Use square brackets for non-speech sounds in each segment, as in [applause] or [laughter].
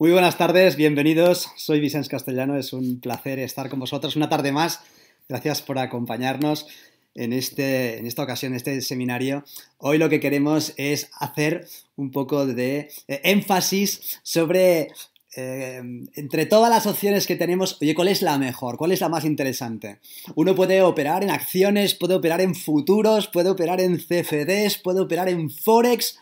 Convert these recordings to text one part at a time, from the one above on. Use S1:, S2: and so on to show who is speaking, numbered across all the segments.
S1: Muy buenas tardes, bienvenidos. Soy Vicente Castellano, es un placer estar con vosotros una tarde más. Gracias por acompañarnos en, este, en esta ocasión, en este seminario. Hoy lo que queremos es hacer un poco de eh, énfasis sobre, eh, entre todas las opciones que tenemos, oye, ¿cuál es la mejor? ¿Cuál es la más interesante? Uno puede operar en acciones, puede operar en futuros, puede operar en CFDs, puede operar en Forex,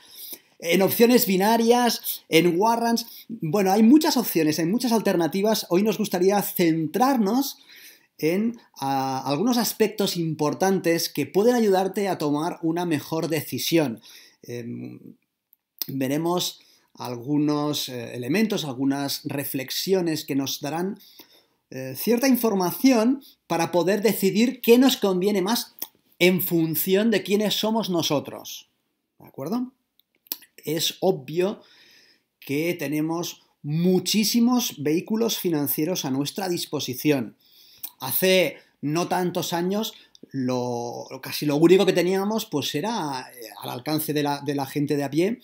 S1: en opciones binarias, en warrants. Bueno, hay muchas opciones, hay muchas alternativas. Hoy nos gustaría centrarnos en ah, algunos aspectos importantes que pueden ayudarte a tomar una mejor decisión. Em, veremos algunos eh, elementos, algunas reflexiones que nos darán eh, cierta información para poder decidir qué nos conviene más en función de quiénes somos nosotros. ¿De acuerdo? es obvio que tenemos muchísimos vehículos financieros a nuestra disposición. Hace no tantos años, lo, casi lo único que teníamos, pues era eh, al alcance de la, gente de a pie,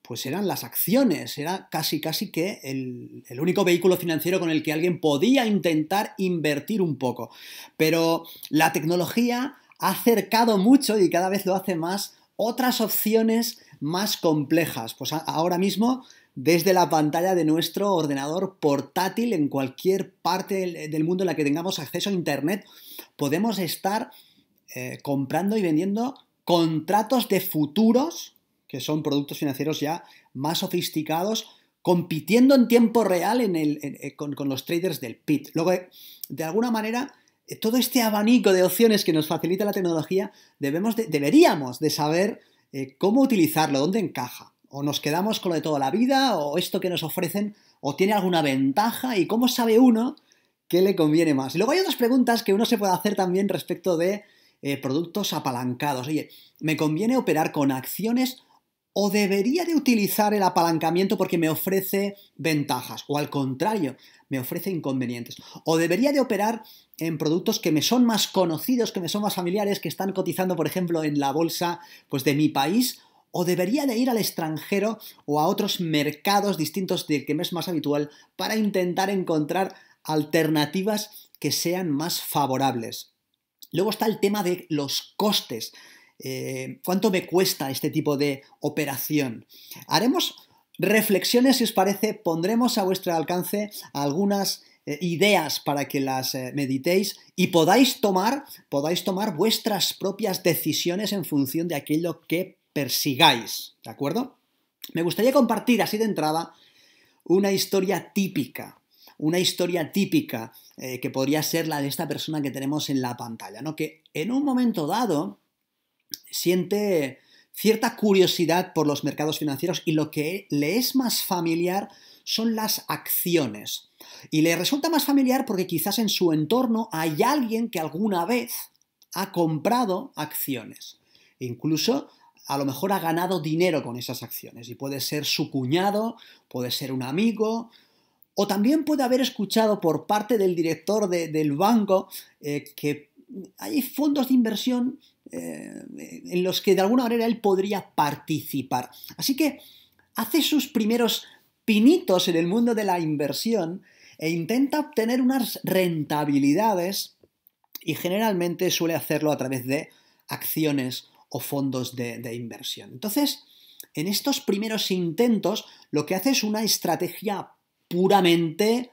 S1: pues eran las acciones, era casi casi que el, el, único vehículo financiero con el que alguien podía intentar invertir un poco. Pero la tecnología ha acercado mucho y cada vez lo hace más otras opciones más complejas. Pues ahora mismo desde la pantalla de nuestro ordenador portátil en cualquier parte del mundo en la que tengamos acceso a Internet, podemos estar eh, comprando y vendiendo contratos de futuros, que son productos financieros ya más sofisticados, compitiendo en tiempo real eh, con, los traders del PIT. Luego, eh, de alguna manera, todo este abanico de opciones que nos facilita la tecnología, debemos deberíamos de saber eh, ¿cómo utilizarlo? ¿Dónde encaja? ¿O nos quedamos con lo de toda la vida? ¿O esto que nos ofrecen? ¿O tiene alguna ventaja? ¿Y cómo sabe uno qué le conviene más? Y luego hay otras preguntas que uno se puede hacer también respecto de eh, productos apalancados. Oye, ¿me conviene operar con acciones o debería de utilizar el apalancamiento porque me ofrece ventajas, o al contrario, me ofrece inconvenientes, o debería de operar en productos que me son más conocidos, que me son más familiares, que están cotizando, por ejemplo, en la bolsa pues, de mi país, o debería de ir al extranjero o a otros mercados distintos del que me es más habitual para intentar encontrar alternativas que sean más favorables. Luego está el tema de los costes. Eh, ¿Cuánto me cuesta este tipo de operación? Haremos reflexiones, si os parece, pondremos a vuestro alcance algunas eh, ideas para que las eh, meditéis y podáis tomar, podáis tomar vuestras propias decisiones en función de aquello que persigáis, ¿de acuerdo? Me gustaría compartir así de entrada una historia típica, una historia típica eh, que podría ser la de esta persona que tenemos en la pantalla, ¿no? Que en un momento dado siente cierta curiosidad por los mercados financieros y lo que le es más familiar son las acciones, y le resulta más familiar porque quizás en su entorno hay alguien que alguna vez ha comprado acciones. incluso a lo mejor ha ganado dinero con esas acciones. Y puede ser su cuñado, puede ser un amigo, o también puede haber escuchado por parte del director del banco eh, que hay fondos de inversión eh, en los que de alguna manera él podría participar. Así que hace sus primeros pinitos en el mundo de la inversión e intenta obtener unas rentabilidades y generalmente suele hacerlo a través de acciones o fondos de, inversión. Entonces, en estos primeros intentos, lo que hace es una estrategia puramente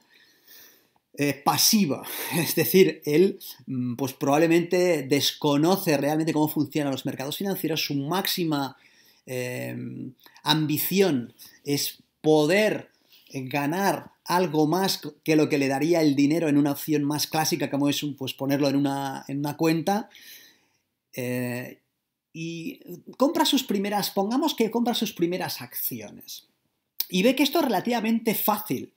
S1: eh, pasiva. [laughs] Es decir, él mm, pues probablemente desconoce realmente cómo funcionan los mercados financieros. Su máxima eh, ambición es poder ganar algo más que lo que le daría el dinero en una opción más clásica como es pues, ponerlo en una, cuenta. Eh, y compra sus primeras, pongamos que compra sus primeras acciones. Y ve que esto es relativamente fácil.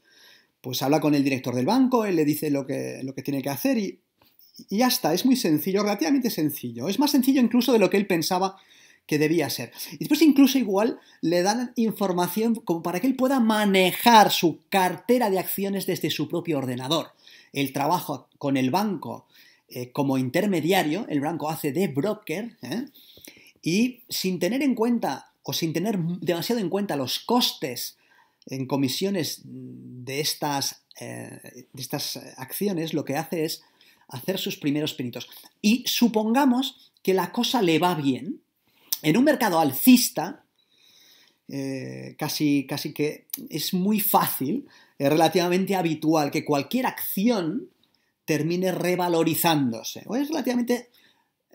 S1: Pues habla con el director del banco, él le dice lo que, lo que tiene que hacer y, y ya está, es muy sencillo, relativamente sencillo. Es más sencillo incluso de lo que él pensaba que debía ser. Y después incluso igual le dan información como para que él pueda manejar su cartera de acciones desde su propio ordenador. El trabajo con el banco eh, como intermediario, el banco hace de broker, ¿eh? y sin tener en cuenta o sin tener demasiado en cuenta los costes en comisiones de estas, eh, de estas acciones, lo que hace es hacer sus primeros pinitos. Y supongamos que la cosa le va bien, en un mercado alcista, eh, casi, casi que es muy fácil, es relativamente habitual que cualquier acción termine revalorizándose. O es relativamente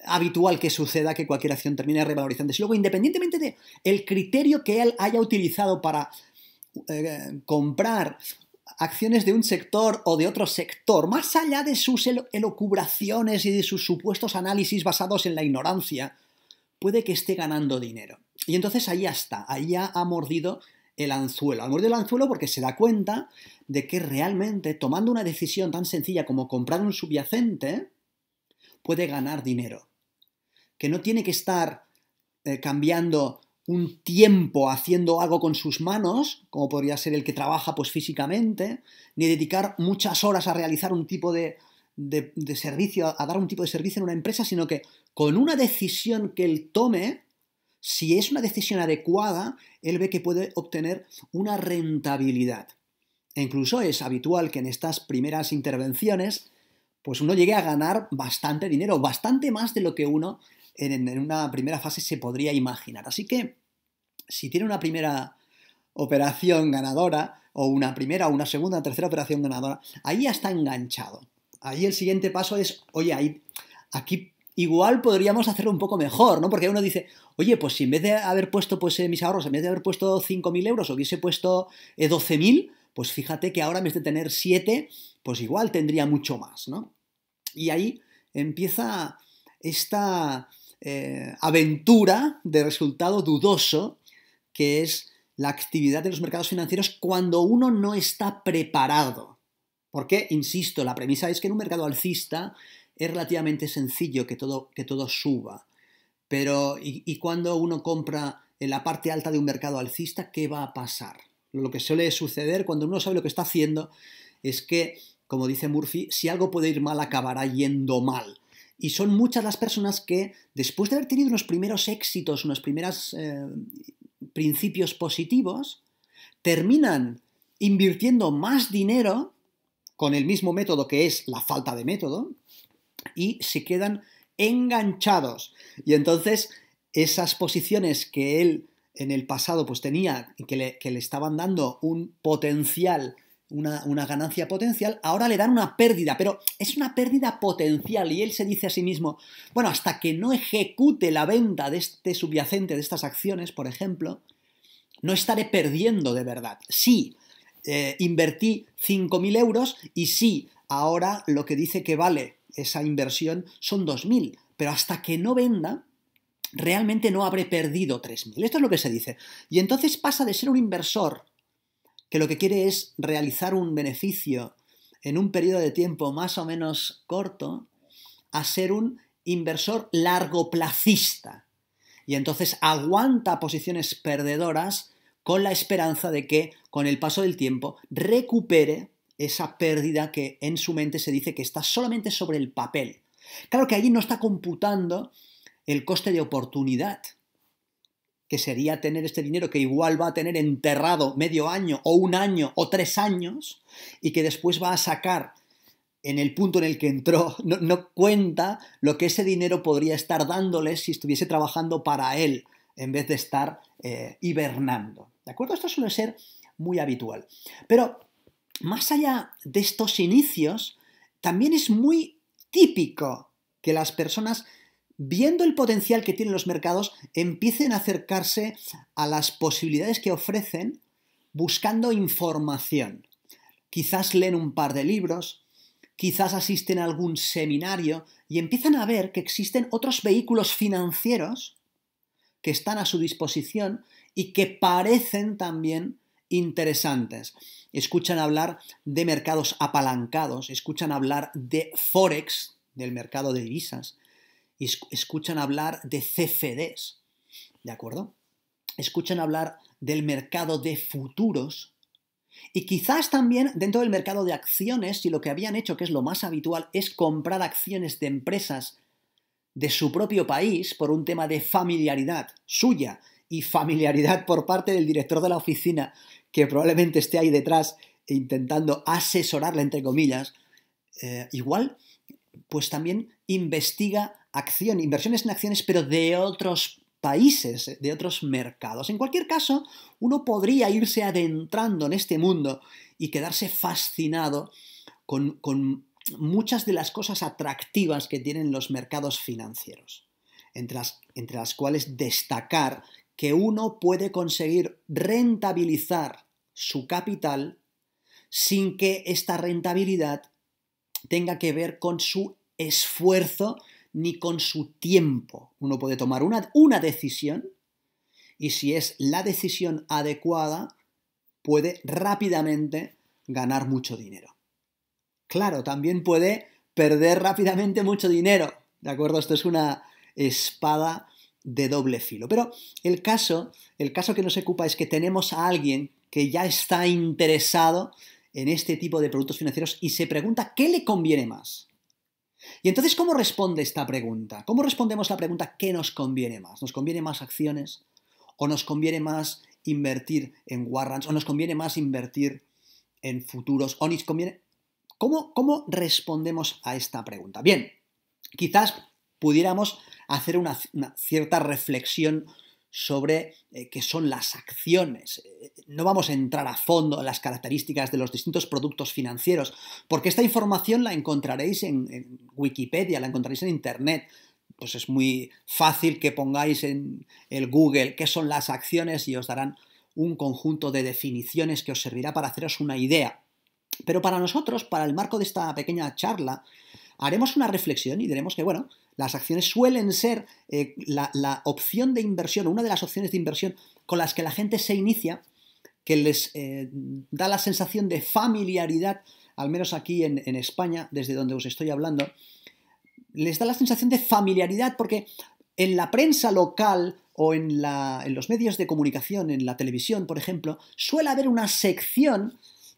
S1: habitual que suceda que cualquier acción termine revalorizándose. Luego, independientemente del criterio que él haya utilizado para eh, comprar acciones de un sector o de otro sector, más allá de sus elocubraciones y de sus supuestos análisis basados en la ignorancia, puede que esté ganando dinero. Y entonces ahí ya está, ahí ya ha mordido el anzuelo. Ha mordido el anzuelo porque se da cuenta de que realmente tomando una decisión tan sencilla como comprar un subyacente, puede ganar dinero. Que no tiene que estar eh, cambiando un tiempo haciendo algo con sus manos, como podría ser el que trabaja pues físicamente, ni dedicar muchas horas a realizar un tipo de de, servicio, a, dar un tipo de servicio en una empresa, sino que con una decisión que él tome, si es una decisión adecuada, él ve que puede obtener una rentabilidad. E incluso es habitual que en estas primeras intervenciones, pues uno llegue a ganar bastante dinero, bastante más de lo que uno en, una primera fase se podría imaginar. Así que, si tiene una primera operación ganadora, o una primera, una segunda, tercera operación ganadora, ahí ya está enganchado ahí el siguiente paso es, oye, aquí igual podríamos hacerlo un poco mejor, ¿no? Porque uno dice, oye, pues si en vez de haber puesto pues, eh, mis ahorros, en vez de haber puesto 5.000 euros, hubiese puesto 12.000, eh, pues fíjate que ahora en vez de tener 7, pues igual tendría mucho más, ¿no? Y ahí empieza esta eh, aventura de resultado dudoso que es la actividad de los mercados financieros cuando uno no está preparado. Porque, insisto, la premisa es que en un mercado alcista es relativamente sencillo que todo, que todo suba. Pero, y, cuando uno compra en la parte alta de un mercado alcista, qué va a pasar? Lo que suele suceder cuando uno sabe lo que está haciendo es que, como dice Murphy, si algo puede ir mal, acabará yendo mal. Y son muchas las personas que, después de haber tenido unos primeros éxitos, unos primeros eh, principios positivos, terminan invirtiendo más dinero con el mismo método que es la falta de método y se quedan enganchados. Y entonces esas posiciones que él en el pasado pues tenía, que le, que le estaban dando un potencial, una, una, ganancia potencial, ahora le dan una pérdida, pero es una pérdida potencial y él se dice a sí mismo, bueno, hasta que no ejecute la venta de este subyacente, de estas acciones, por ejemplo, no estaré perdiendo de verdad. Sí, eh, invertí 5.000 euros y sí, ahora lo que dice que vale esa inversión son 2.000, pero hasta que no venda, realmente no habré perdido 3.000. Esto es lo que se dice. Y entonces pasa de ser un inversor que lo que quiere es realizar un beneficio en un periodo de tiempo más o menos corto, a ser un inversor largoplacista. Y entonces aguanta posiciones perdedoras con la esperanza de que con el paso del tiempo recupere esa pérdida que en su mente se dice que está solamente sobre el papel. Claro que allí no está computando el coste de oportunidad, que sería tener este dinero que igual va a tener enterrado medio año o un año o tres años y que después va a sacar en el punto en el que entró, [laughs] no, cuenta lo que ese dinero podría estar dándole si estuviese trabajando para él en vez de estar eh, hibernando. ¿De acuerdo? Esto suele ser muy habitual. Pero más allá de estos inicios, también es muy típico que las personas, viendo el potencial que tienen los mercados, empiecen a acercarse a las posibilidades que ofrecen buscando información. Quizás leen un par de libros, quizás asisten a algún seminario y empiezan a ver que existen otros vehículos financieros que están a su disposición y que parecen también interesantes. Escuchan hablar de mercados apalancados, escuchan hablar de Forex, del mercado de divisas, escuchan hablar de CFDs, ¿de acuerdo? Escuchan hablar del mercado de futuros y quizás también dentro del mercado de acciones, si lo que habían hecho, que es lo más habitual, es comprar acciones de empresas de su propio país por un tema de familiaridad suya, y familiaridad por parte del director de la oficina, que probablemente esté ahí detrás intentando asesorarle, entre comillas, eh, igual, pues también investiga acción, inversiones en acciones, pero de otros países, de otros mercados. En cualquier caso, uno podría irse adentrando en este mundo y quedarse fascinado con, muchas de las cosas atractivas que tienen los mercados financieros, entre las, entre las cuales destacar que uno puede conseguir rentabilizar su capital sin que esta rentabilidad tenga que ver con su esfuerzo ni con su tiempo. Uno puede tomar una, una decisión y si es la decisión adecuada, puede rápidamente ganar mucho dinero. Claro, también puede perder rápidamente mucho dinero. ¿De acuerdo? Esto es una espada de doble filo. Pero el caso, el caso que nos ocupa es que tenemos a alguien que ya está interesado en este tipo de productos financieros y se pregunta qué le conviene más. Y entonces, ¿cómo responde esta pregunta? ¿Cómo respondemos la pregunta qué nos conviene más? ¿Nos conviene más acciones? ¿O nos conviene más invertir en warrants? ¿O nos conviene más invertir en futuros? ¿O nos conviene... ¿Cómo respondemos a esta pregunta? Bien, quizás pudiéramos hacer una, cierta reflexión sobre eh, qué son las acciones. Eh, no vamos a entrar a fondo en las características de los distintos productos financieros, porque esta información la encontraréis en, en Wikipedia, la encontraréis en Internet. Pues es muy fácil que pongáis en el Google qué son las acciones y os darán un conjunto de definiciones que os servirá para haceros una idea. Pero para nosotros, para el marco de esta pequeña charla, haremos una reflexión y diremos que, bueno, las acciones suelen ser eh, la, opción de inversión, una de las opciones de inversión con las que la gente se inicia, que les eh, da la sensación de familiaridad, al menos aquí en, en España, desde donde os estoy hablando, les da la sensación de familiaridad porque en la prensa local o en, la, en, los medios de comunicación, en la televisión, por ejemplo, suele haber una sección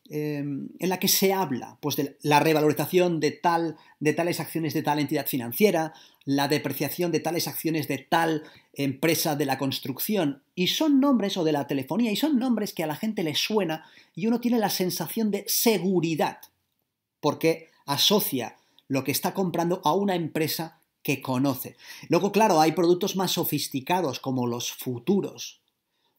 S1: Em, en la que se habla pues, de la revalorización de, tal, de tales acciones de tal entidad financiera, la depreciación de tales acciones de tal empresa de la construcción. Y son nombres, o de la telefonía, y son nombres que a la gente le suena y uno tiene la sensación de seguridad, porque asocia lo que está comprando a una empresa que conoce. Luego, claro, hay productos más sofisticados como los futuros,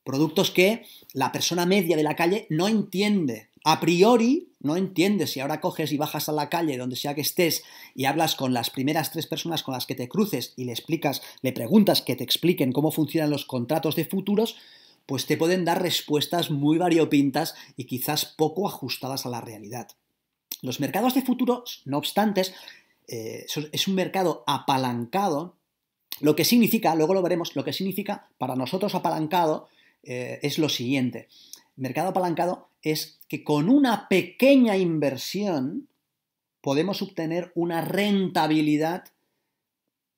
S1: Productos que la persona media de la calle no entiende. A priori, no entiende si ahora coges y bajas a la calle, donde sea que estés, y hablas con las primeras tres personas con las que te cruces y le explicas, le preguntas que te expliquen cómo funcionan los contratos de futuros, pues te pueden dar respuestas muy variopintas y quizás poco ajustadas a la realidad. Los mercados de futuros, no obstante, eh, es un mercado apalancado, lo que significa, luego lo veremos, lo que significa para nosotros apalancado eh, es lo siguiente. Mercado apalancado es que con una pequeña inversión podemos obtener una rentabilidad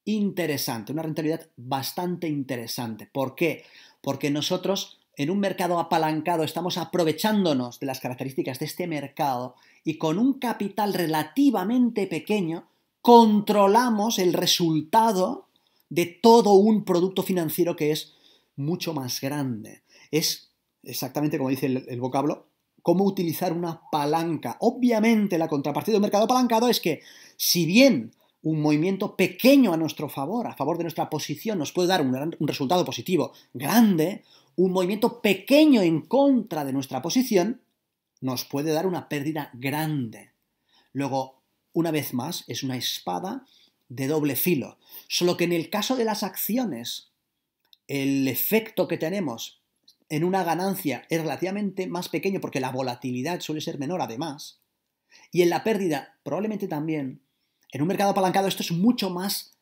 S1: interesante, una rentabilidad bastante interesante. ¿Por qué? Porque nosotros en un mercado apalancado estamos aprovechándonos de las características de este mercado y con un capital relativamente pequeño controlamos el resultado de todo un producto financiero que es mucho más grande. Es exactamente como dice el, vocablo, cómo utilizar una palanca. Obviamente la contrapartida del mercado apalancado es que si bien un movimiento pequeño a nuestro favor, a favor de nuestra posición, nos puede dar un, un resultado positivo grande, un movimiento pequeño en contra de nuestra posición nos puede dar una pérdida grande. Luego, una vez más, es una espada de doble filo. Solo que en el caso de las acciones, el efecto que tenemos en una ganancia es relativamente más pequeño porque la volatilidad suele ser menor además, y en la pérdida probablemente también, en un mercado apalancado esto es mucho más,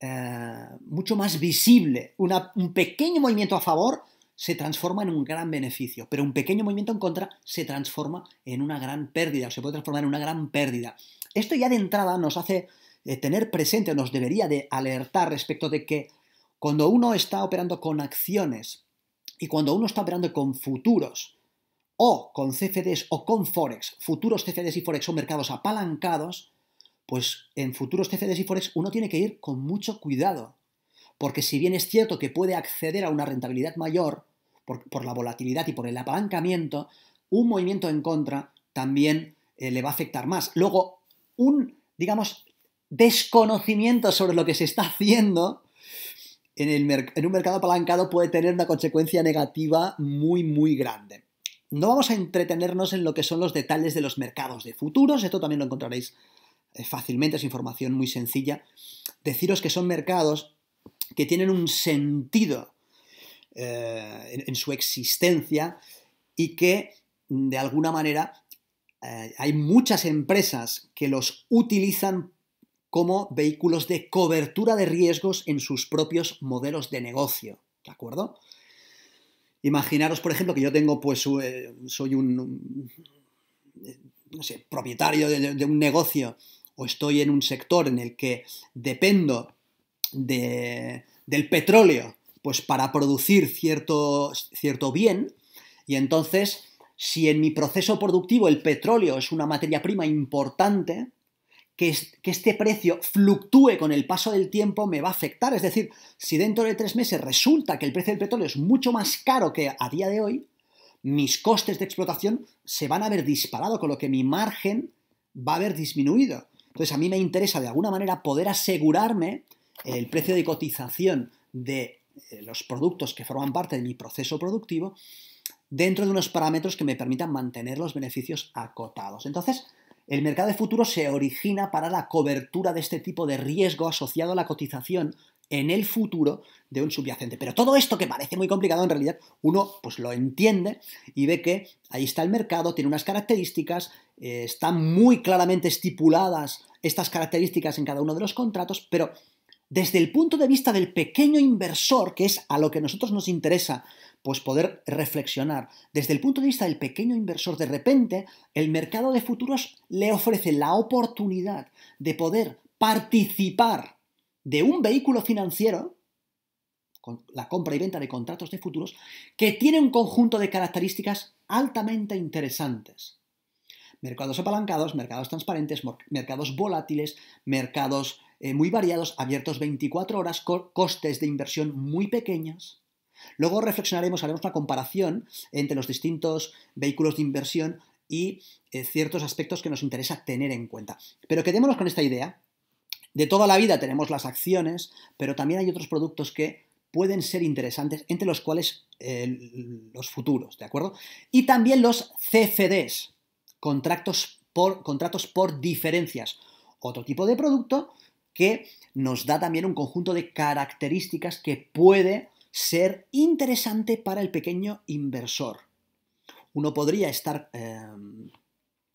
S1: eh, mucho más visible. un pequeño movimiento a favor se transforma en un gran beneficio, pero un pequeño movimiento en contra se transforma en una gran pérdida, o se puede transformar en una gran pérdida. Esto ya de entrada nos hace eh, tener presente, nos debería de alertar respecto de que cuando uno está operando con acciones y cuando uno está operando con futuros o con CFDs o con Forex, futuros CFDs y Forex son mercados apalancados, pues en futuros CFDs y Forex uno tiene que ir con mucho cuidado. Porque si bien es cierto que puede acceder a una rentabilidad mayor por, la volatilidad y por el apalancamiento, un movimiento en contra también eh, le va a afectar más. Luego, un, digamos, desconocimiento sobre lo que se está haciendo en, un mercado apalancado puede tener una consecuencia negativa muy, muy grande. No vamos a entretenernos en lo que son los detalles de los mercados de futuros, esto también lo encontraréis eh, fácilmente, es información muy sencilla. Deciros que son mercados que tienen un sentido eh, en, su existencia y que de alguna manera eh, hay muchas empresas que los utilizan como vehículos de cobertura de riesgos en sus propios modelos de negocio, ¿de acuerdo? Imaginaros, por ejemplo, que yo tengo, pues, eh, soy un, eh, no sé, propietario de, un negocio o estoy en un sector en el que dependo del petróleo, pues para producir cierto, cierto bien, y entonces, si en mi proceso productivo el petróleo es una materia prima importante, que, este precio fluctúe con el paso del tiempo me va a afectar. Es decir, si dentro de tres meses resulta que el precio del petróleo es mucho más caro que a día de hoy, mis costes de explotación se van a haber disparado, con lo que mi margen va a haber disminuido. Entonces a mí me interesa de alguna manera poder asegurarme el precio de cotización de eh, los productos que forman parte de mi proceso productivo dentro de unos parámetros que me permitan mantener los beneficios acotados. Entonces, el mercado de futuro se origina para la cobertura de este tipo de riesgo asociado a la cotización en el futuro de un subyacente. Pero todo esto que parece muy complicado, en realidad uno pues lo entiende y ve que ahí está el mercado, tiene unas características, eh, están muy claramente estipuladas estas características en cada uno de los contratos, pero desde el punto de vista del pequeño inversor, que es a lo que a nosotros nos interesa pues poder reflexionar. Desde el punto de vista del pequeño inversor, de repente el mercado de futuros le ofrece la oportunidad de poder participar de un vehículo financiero, con la compra y venta de contratos de futuros, que tiene un conjunto de características altamente interesantes. Mercados apalancados, mercados transparentes, mercados volátiles, mercados eh, muy variados, abiertos 24 horas, costes de inversión muy pequeños. Luego reflexionaremos, haremos una comparación entre los distintos vehículos de inversión y eh, ciertos aspectos que nos interesa tener en cuenta. Pero quedémonos con esta idea. De toda la vida tenemos las acciones, pero también hay otros productos que pueden ser interesantes, entre los cuales eh, los futuros, ¿de acuerdo? Y también los CFDs, contratos por, contratos por diferencias, otro tipo de producto que nos da también un conjunto de características que puede ser interesante para el pequeño inversor. Uno podría estar eh,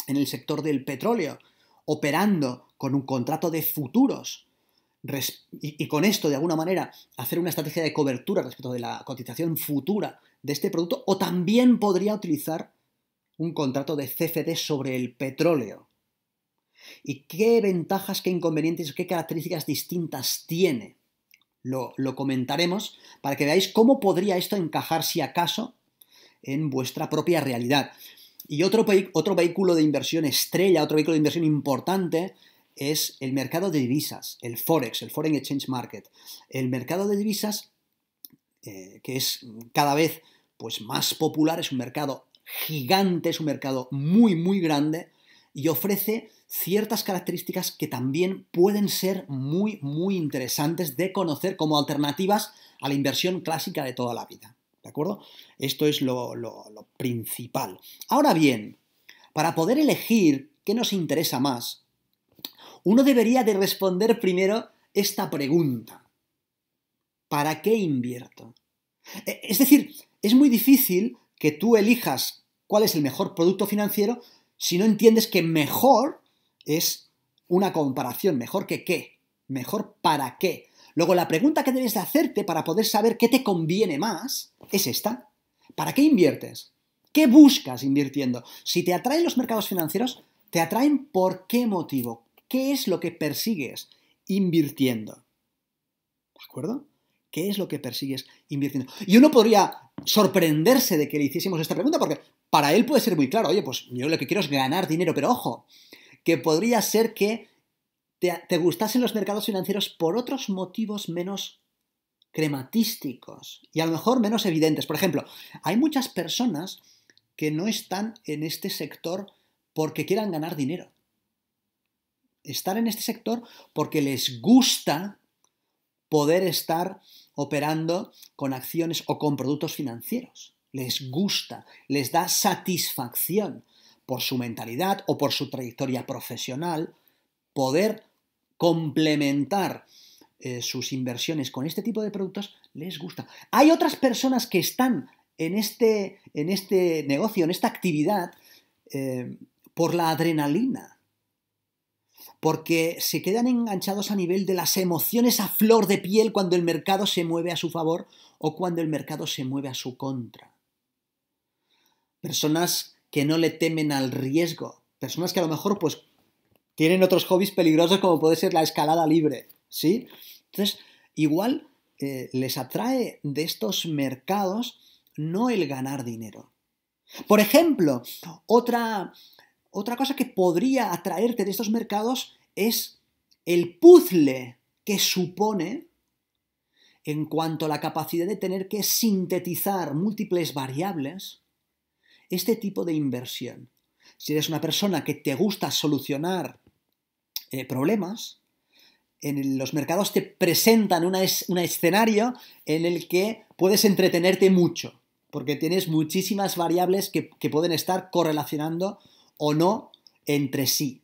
S1: en el sector del petróleo operando con un contrato de futuros y, y con esto, de alguna manera, hacer una estrategia de cobertura respecto de la cotización futura de este producto, o también podría utilizar un contrato de CFD sobre el petróleo. ¿Y qué ventajas, qué inconvenientes, qué características distintas tiene? lo, comentaremos para que veáis cómo podría esto encajar, si acaso, en vuestra propia realidad. Y otro, otro vehículo de inversión estrella, otro vehículo de inversión importante es el mercado de divisas, el Forex, el Foreign Exchange Market. El mercado de divisas, eh, que es cada vez pues, más popular, es un mercado gigante, es un mercado muy, muy grande y ofrece ciertas características que también pueden ser muy, muy interesantes de conocer como alternativas a la inversión clásica de toda la vida. ¿De acuerdo? Esto es lo, principal. Ahora bien, para poder elegir qué nos interesa más, uno debería de responder primero esta pregunta. ¿Para qué invierto? E, es decir, es muy difícil que tú elijas cuál es el mejor producto financiero si no entiendes que mejor es una comparación. ¿Mejor que qué? ¿Mejor para qué? Luego, la pregunta que debes de hacerte para poder saber qué te conviene más es esta. ¿Para qué inviertes? ¿Qué buscas invirtiendo? Si te atraen los mercados financieros, te atraen por qué motivo. ¿Qué es lo que persigues invirtiendo? ¿De acuerdo? ¿Qué es lo que persigues invirtiendo? Y uno podría sorprenderse de que le hiciésemos esta pregunta porque para él puede ser muy claro, oye, pues yo lo que quiero es ganar dinero, pero ojo, que podría ser que te, gustasen los mercados financieros por otros motivos menos crematísticos y a lo mejor menos evidentes. Por ejemplo, hay muchas personas que no están en este sector porque quieran ganar dinero. Estar en este sector porque les gusta poder estar operando con acciones o con productos financieros. Les gusta, les da satisfacción por su mentalidad o por su trayectoria profesional, poder complementar eh, sus inversiones con este tipo de productos les gusta. Hay otras personas que están en este, en este negocio, en esta actividad, eh, por la adrenalina, porque se quedan enganchados a nivel de las emociones a flor de piel cuando el mercado se mueve a su favor o cuando el mercado se mueve a su contra. Personas que no le temen al riesgo. Personas que a lo mejor pues tienen otros hobbies peligrosos como puede ser la escalada libre, ¿sí? Entonces, igual eh, les atrae de estos mercados no el ganar dinero. Por ejemplo, otra, otra cosa que podría atraerte de estos mercados es el puzzle que supone en cuanto a la capacidad de tener que sintetizar múltiples variables este tipo de inversión. Si eres una persona que te gusta solucionar eh, problemas, en los mercados te presentan un escenario en el que puedes entretenerte mucho, porque tienes muchísimas variables que pueden estar correlacionando o no entre sí.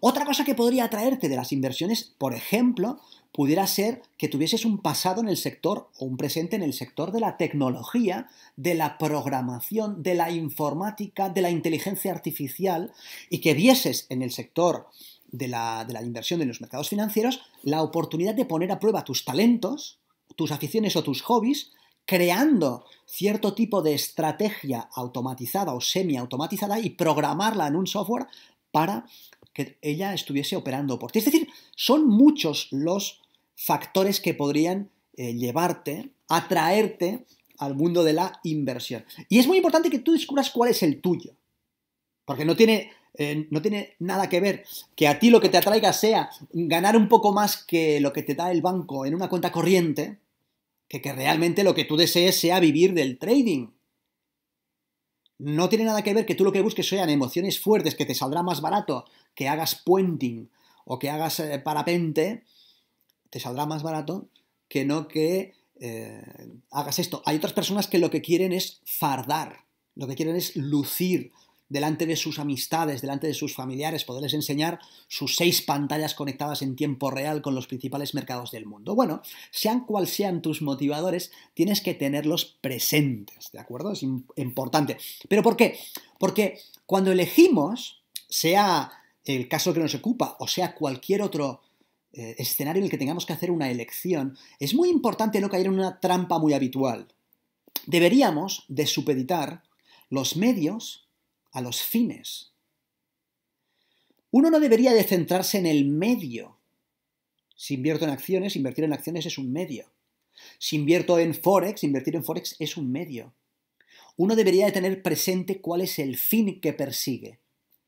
S1: Otra cosa que podría atraerte de las inversiones, por ejemplo, pudiera ser que tuvieses un pasado en el sector o un presente en el sector de la tecnología, de la programación, de la informática, de la inteligencia artificial y que vieses en el sector de la, inversión en los mercados financieros la oportunidad de poner a prueba tus talentos, tus aficiones o tus hobbies creando cierto tipo de estrategia automatizada o semi-automatizada y programarla en un software para que ella estuviese operando por ti. Es decir, son muchos los factores que podrían eh, llevarte, atraerte al mundo de la inversión. Y es muy importante que tú descubras cuál es el tuyo. Porque no tiene, eh, no tiene nada que ver que a ti lo que te atraiga sea ganar un poco más que lo que te da el banco en una cuenta corriente, que, que realmente lo que tú desees sea vivir del trading. No tiene nada que ver que tú lo que busques sean emociones fuertes, que te saldrá más barato, que hagas puenting o que hagas eh, parapente, te saldrá más barato que no que eh, hagas esto. Hay otras personas que lo que quieren es fardar, lo que quieren es lucir delante de sus amistades, delante de sus familiares, poderles enseñar sus seis pantallas conectadas en tiempo real con los principales mercados del mundo. Bueno, sean cual sean tus motivadores, tienes que tenerlos presentes, ¿de acuerdo? Es importante. ¿Pero por qué? Porque cuando elegimos, sea el caso que nos ocupa, o sea, cualquier otro eh, escenario en el que tengamos que hacer una elección, es muy importante no caer en una trampa muy habitual. Deberíamos de supeditar los medios a los fines. Uno no debería de centrarse en el medio. Si invierto en acciones, invertir en acciones es un medio. Si invierto en Forex, invertir en Forex es un medio. Uno debería de tener presente cuál es el fin que persigue.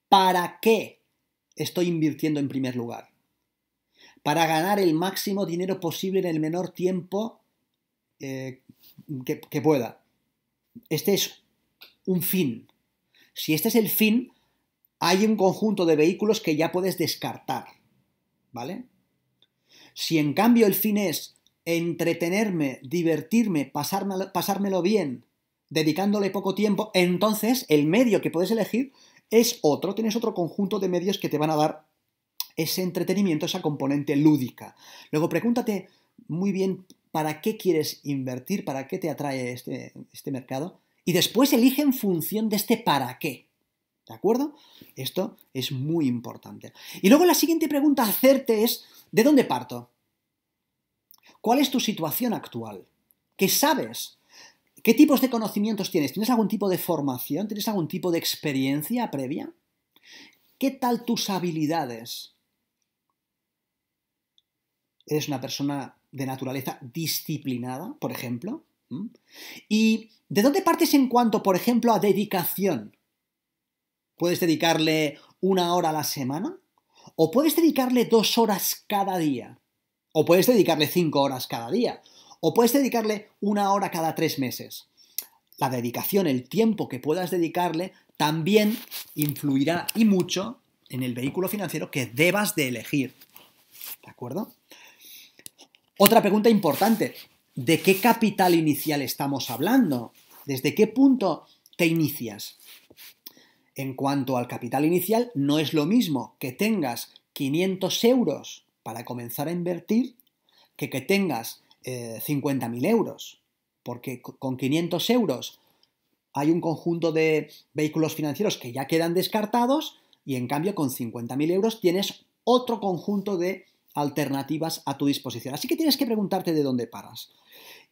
S1: ¿Para qué estoy invirtiendo en primer lugar? Para ganar el máximo dinero posible en el menor tiempo eh, que, pueda. Este es un fin. Si este es el fin, hay un conjunto de vehículos que ya puedes descartar. ¿Vale? Si en cambio el fin es entretenerme, divertirme, pasármelo, pasármelo bien, dedicándole poco tiempo, entonces el medio que puedes elegir es otro, tienes otro conjunto de medios que te van a dar ese entretenimiento, esa componente lúdica. Luego pregúntate muy bien para qué quieres invertir, para qué te atrae este, este, mercado y después elige en función de este para qué. ¿De acuerdo? Esto es muy importante. Y luego la siguiente pregunta a hacerte es, ¿de dónde parto? ¿Cuál es tu situación actual? ¿Qué sabes? ¿Qué tipos de conocimientos tienes? ¿Tienes algún tipo de formación? ¿Tienes algún tipo de experiencia previa? ¿Qué tal tus habilidades? ¿Eres una persona de naturaleza disciplinada, por ejemplo? ¿Mm? ¿Y de dónde partes en cuanto, por ejemplo, a dedicación? ¿Puedes dedicarle una hora a la semana? ¿O puedes dedicarle dos horas cada día? ¿O puedes dedicarle cinco horas cada día? O puedes dedicarle una hora cada tres meses. La dedicación, el tiempo que puedas dedicarle, también influirá y mucho en el vehículo financiero que debas de elegir. ¿De acuerdo? Otra pregunta importante. ¿De qué capital inicial estamos hablando? ¿Desde qué punto te inicias? En cuanto al capital inicial, no es lo mismo que tengas 500 euros para comenzar a invertir que que tengas 50.000 eh, euros, porque con 500 euros hay un conjunto de vehículos financieros que ya quedan descartados y en cambio con 50.000 euros tienes otro conjunto de alternativas a tu disposición. Así que tienes que preguntarte de dónde paras.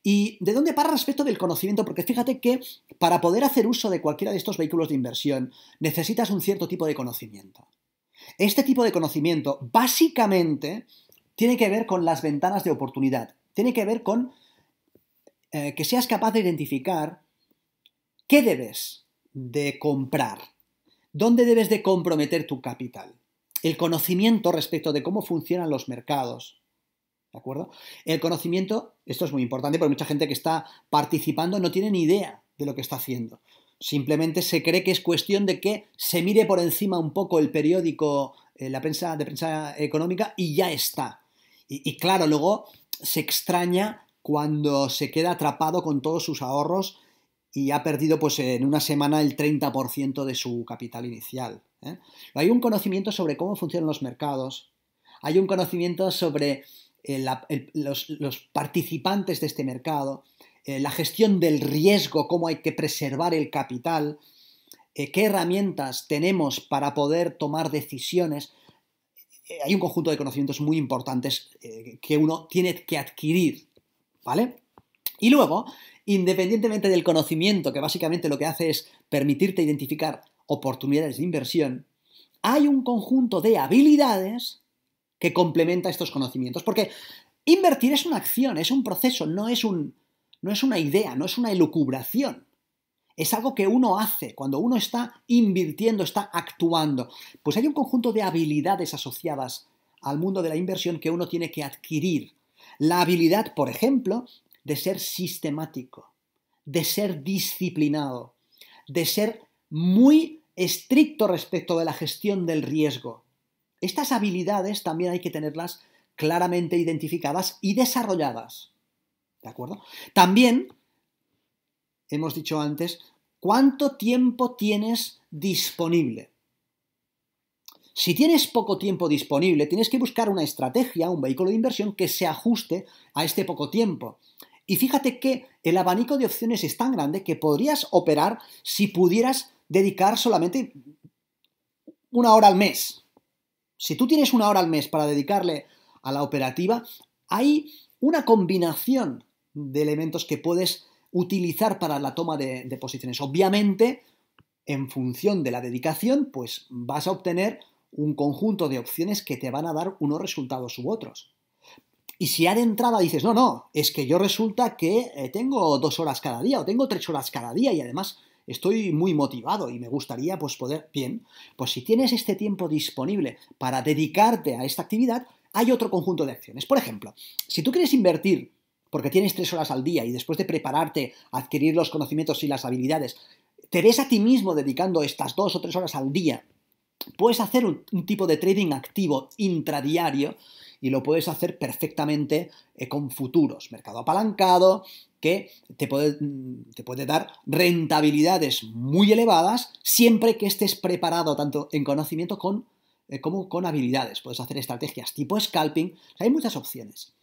S1: ¿Y de dónde paras respecto del conocimiento? Porque fíjate que para poder hacer uso de cualquiera de estos vehículos de inversión necesitas un cierto tipo de conocimiento. Este tipo de conocimiento básicamente tiene que ver con las ventanas de oportunidad tiene que ver con eh, que seas capaz de identificar qué debes de comprar, dónde debes de comprometer tu capital, el conocimiento respecto de cómo funcionan los mercados, ¿De acuerdo? El conocimiento, esto es muy importante porque mucha gente que está participando no tiene ni idea de lo que está haciendo. Simplemente se cree que es cuestión de que se mire por encima un poco el periódico, eh, la prensa de prensa económica y ya está. y claro, luego se extraña cuando se queda atrapado con todos sus ahorros y ha perdido pues, en una semana el 30% de su capital inicial. ¿eh? Hay un conocimiento sobre cómo funcionan los mercados, hay un conocimiento sobre eh, los, participantes de este mercado, eh, la gestión del riesgo, cómo hay que preservar el capital, qué herramientas tenemos para poder tomar decisiones. Eh, hay un conjunto de conocimientos muy importantes eh, que uno tiene que adquirir, ¿vale? Y luego, independientemente del conocimiento, que básicamente lo que hace es permitirte identificar oportunidades de inversión, hay un conjunto de habilidades que complementa estos conocimientos. Porque invertir es una acción, es un proceso, no es, un, no es una idea, no es una elucubración. Es algo que uno hace cuando uno está invirtiendo, está actuando. Pues hay un conjunto de habilidades asociadas al mundo de la inversión que uno tiene que adquirir. La habilidad, por ejemplo, de ser sistemático, de ser disciplinado, de ser muy estricto respecto de la gestión del riesgo. Estas habilidades también hay que tenerlas claramente identificadas y desarrolladas. ¿De acuerdo? También hemos dicho antes, ¿cuánto tiempo tienes disponible? Si tienes poco tiempo disponible, tienes que buscar una estrategia, un vehículo de inversión que se ajuste a este poco tiempo. Y fíjate que el abanico de opciones es tan grande que podrías operar si pudieras dedicar solamente una hora al mes. Si tú tienes una hora al mes para dedicarle a la operativa, hay una combinación de elementos que puedes utilizar para la toma de, posiciones. Obviamente, en función de la dedicación, pues vas a obtener un conjunto de opciones que te van a dar unos resultados u otros. Y si a de entrada dices, no, no, es que yo resulta que eh, tengo dos horas cada día o tengo tres horas cada día y además estoy muy motivado y me gustaría pues poder, bien, pues si tienes este tiempo disponible para dedicarte a esta actividad, hay otro conjunto de acciones. Por ejemplo, si tú quieres invertir porque tienes tres horas al día y después de prepararte, adquirir los conocimientos y las habilidades, te ves a ti mismo dedicando estas dos o tres horas al día, puedes hacer un, tipo de trading activo intradiario y lo puedes hacer perfectamente eh, con futuros, mercado apalancado, que mm, te puede, dar rentabilidades muy elevadas siempre que estés preparado tanto en conocimiento eh, como con habilidades. Puedes hacer estrategias tipo scalping, hay muchas opciones.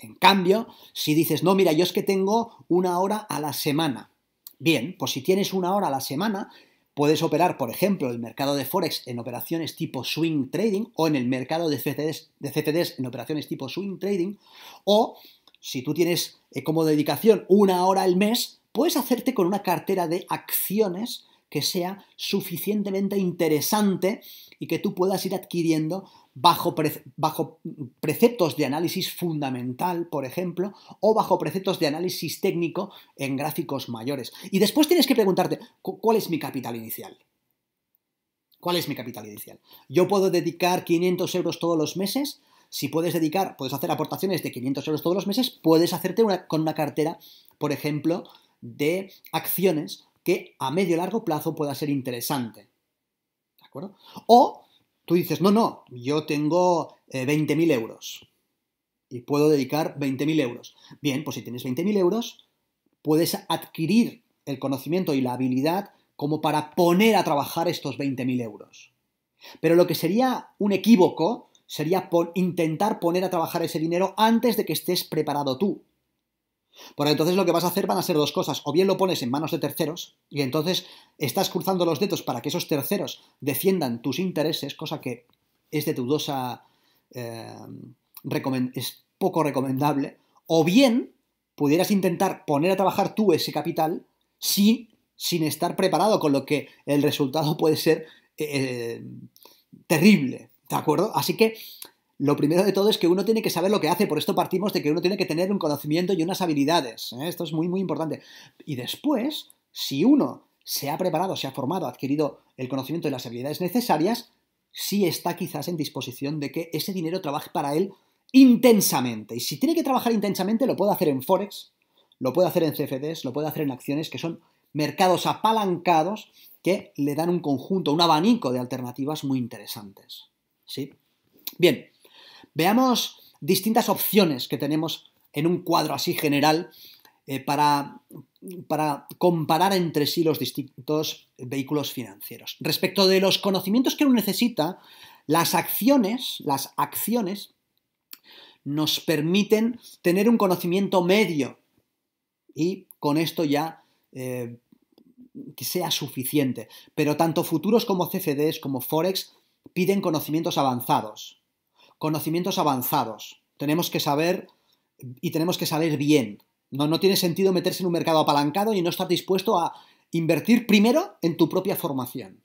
S1: En cambio, si dices, no, mira, yo es que tengo una hora a la semana. Bien, pues si tienes una hora a la semana, puedes operar, por ejemplo, el mercado de Forex en operaciones tipo swing trading o en el mercado de CFDs, de en operaciones tipo swing trading o si tú tienes eh, como dedicación una hora al mes, puedes hacerte con una cartera de acciones que sea suficientemente interesante y que tú puedas ir adquiriendo bajo, preceptos de análisis fundamental, por ejemplo, o bajo preceptos de análisis técnico en gráficos mayores. Y después tienes que preguntarte, ¿cuál es mi capital inicial? ¿Cuál es mi capital inicial? Yo puedo dedicar 500 euros todos los meses. Si puedes dedicar, puedes hacer aportaciones de 500 euros todos los meses, puedes hacerte una, con una cartera, por ejemplo, de acciones que a medio largo plazo pueda ser interesante. ¿De acuerdo? O Tú dices, no, no, yo tengo 20.000 eh, euros y puedo dedicar 20.000 euros. Bien, pues si tienes 20.000 euros, puedes adquirir el conocimiento y la habilidad como para poner a trabajar estos 20.000 euros. Pero lo que sería un equívoco sería intentar poner a trabajar ese dinero antes de que estés preparado tú. Por pues entonces lo que vas a hacer van a ser dos cosas. O bien lo pones en manos de terceros y entonces estás cruzando los dedos para que esos terceros defiendan tus intereses, cosa que es de dudosa... Eh, es poco recomendable. O bien pudieras intentar poner a trabajar tú ese capital sin, sin estar preparado, con lo que el resultado puede ser eh, eh, terrible. ¿De acuerdo? Así que lo primero de todo es que uno tiene que saber lo que hace, por esto partimos de que uno tiene que tener un conocimiento y unas habilidades. ¿eh? Esto es muy, muy importante. Y después, si uno se ha preparado, se ha formado, ha adquirido el conocimiento y las habilidades necesarias, sí está quizás en disposición de que ese dinero trabaje para él intensamente. Y si tiene que trabajar intensamente, lo puede hacer en Forex, lo puede hacer en CFDs, lo puede hacer en acciones, que son mercados apalancados que le dan un conjunto, un abanico de alternativas muy interesantes. ¿Sí? Bien, Veamos distintas opciones que tenemos en un cuadro así general eh, para, comparar entre sí los distintos vehículos financieros. Respecto de los conocimientos que uno necesita, las acciones, las acciones nos permiten tener un conocimiento medio y con esto ya eh, que sea suficiente. Pero tanto futuros como CFDs como Forex piden conocimientos avanzados conocimientos avanzados. Tenemos que saber y tenemos que saber bien. No, no tiene sentido meterse en un mercado apalancado y no estar dispuesto a invertir primero en tu propia formación.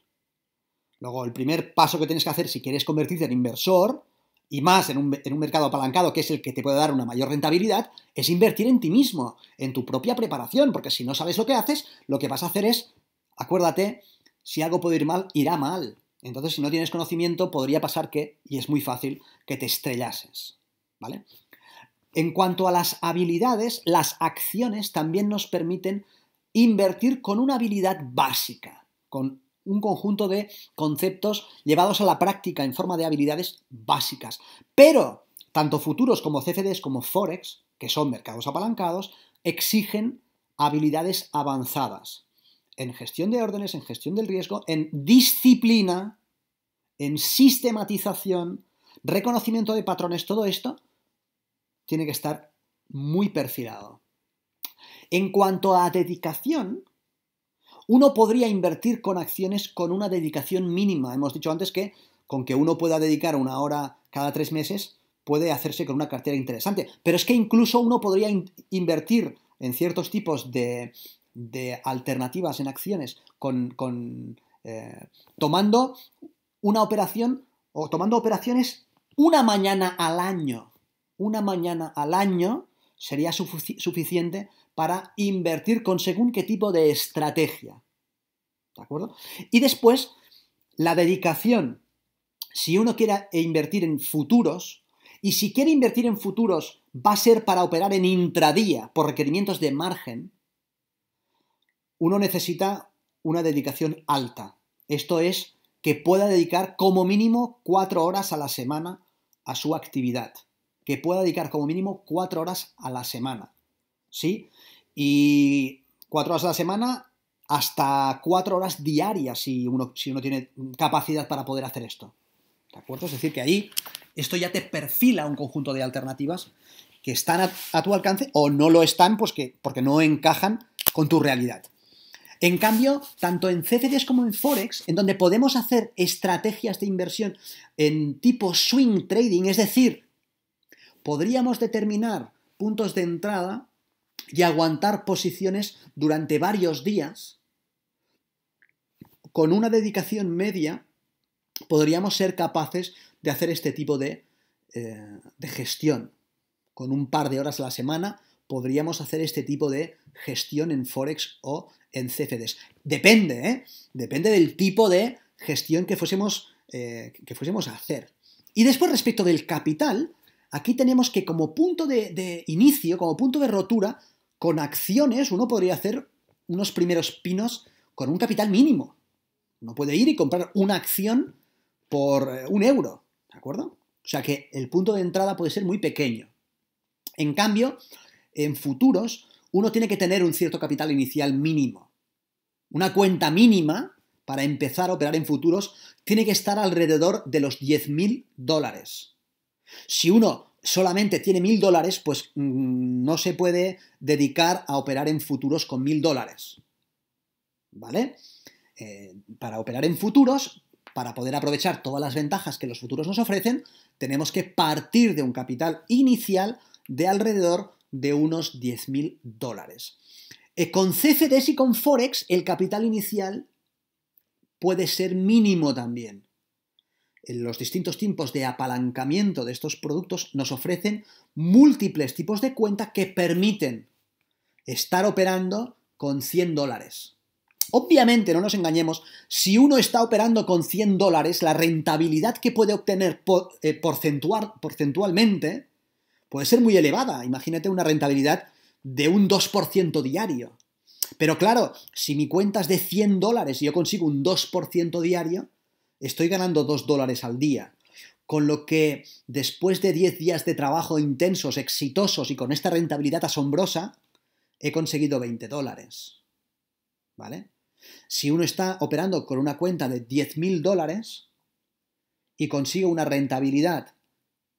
S1: Luego, el primer paso que tienes que hacer si quieres convertirte en inversor, y más en un, en un, mercado apalancado que es el que te puede dar una mayor rentabilidad, es invertir en ti mismo, en tu propia preparación, porque si no sabes lo que haces, lo que vas a hacer es, acuérdate, si algo puede ir mal, irá mal. Entonces, si no tienes conocimiento, podría pasar que, y es muy fácil, que te estrellases. ¿Vale? En cuanto a las habilidades, las acciones también nos permiten invertir con una habilidad básica, con un conjunto de conceptos llevados a la práctica en forma de habilidades básicas. Pero tanto futuros como CFDs como Forex, que son mercados apalancados, exigen habilidades avanzadas en gestión de órdenes, en gestión del riesgo, en disciplina, en sistematización, reconocimiento de patrones, todo esto tiene que estar muy perfilado. En cuanto a dedicación, uno podría invertir con acciones con una dedicación mínima. Hemos dicho antes que con que uno pueda dedicar una hora cada tres meses puede hacerse con una cartera interesante. Pero es que incluso uno podría invertir en ciertos tipos de, de alternativas en acciones con, con eh, tomando una operación o tomando operaciones una mañana al año. Una mañana al año sería suficiente para invertir con según qué tipo de estrategia. ¿De acuerdo? Y después, la dedicación. Si uno quiere invertir en futuros, y si quiere invertir en futuros, va a ser para operar en intradía por requerimientos de margen, uno necesita una dedicación alta. Esto es que pueda dedicar como mínimo cuatro horas a la semana a su actividad. Que pueda dedicar como mínimo cuatro horas a la semana. ¿Sí? Y cuatro horas a la semana hasta cuatro horas diarias si uno, si uno tiene capacidad para poder hacer esto. ¿De acuerdo? Es decir, que ahí esto ya te perfila un conjunto de alternativas que están a, a tu alcance o no lo están pues que, porque no encajan con tu realidad. En cambio, tanto en CFDs como en Forex, en donde podemos hacer estrategias de inversión en tipo swing trading, es decir, podríamos determinar puntos de entrada y aguantar posiciones durante varios días, con una dedicación media, podríamos ser capaces de hacer este tipo de, eh, de gestión, con un par de horas a la semana podríamos hacer este tipo de gestión en Forex o en CFDs. Depende, ¿eh? Depende del tipo de gestión que fuésemos, eh, que fuésemos a hacer. Y después respecto del capital, aquí tenemos que como punto de, de inicio, como punto de rotura, con acciones uno podría hacer unos primeros pinos con un capital mínimo. Uno puede ir y comprar una acción por eh, un euro, ¿de acuerdo? O sea que el punto de entrada puede ser muy pequeño. En cambio, en futuros, uno tiene que tener un cierto capital inicial mínimo. Una cuenta mínima para empezar a operar en futuros tiene que estar alrededor de los 10.000 dólares. Si uno solamente tiene 1.000 dólares, pues mm, no se puede dedicar a operar en futuros con 1.000 dólares. ¿Vale? Eh, para operar en futuros, para poder aprovechar todas las ventajas que los futuros nos ofrecen, tenemos que partir de un capital inicial de alrededor de unos 10.000 dólares. Eh, con CFDs y con Forex, el capital inicial puede ser mínimo también. Los distintos tipos de apalancamiento de estos productos nos ofrecen múltiples tipos de cuenta que permiten estar operando con 100 dólares. Obviamente, no nos engañemos, si uno está operando con 100 dólares, la rentabilidad que puede obtener eh, porcentualmente puede ser muy elevada. Imagínate una rentabilidad de un 2% diario. Pero claro, si mi cuenta es de 100 dólares y yo consigo un 2% diario, estoy ganando 2 dólares al día. Con lo que después de 10 días de trabajo intensos, exitosos y con esta rentabilidad asombrosa, he conseguido 20 dólares. ¿Vale? Si uno está operando con una cuenta de 10.000 dólares y consigue una rentabilidad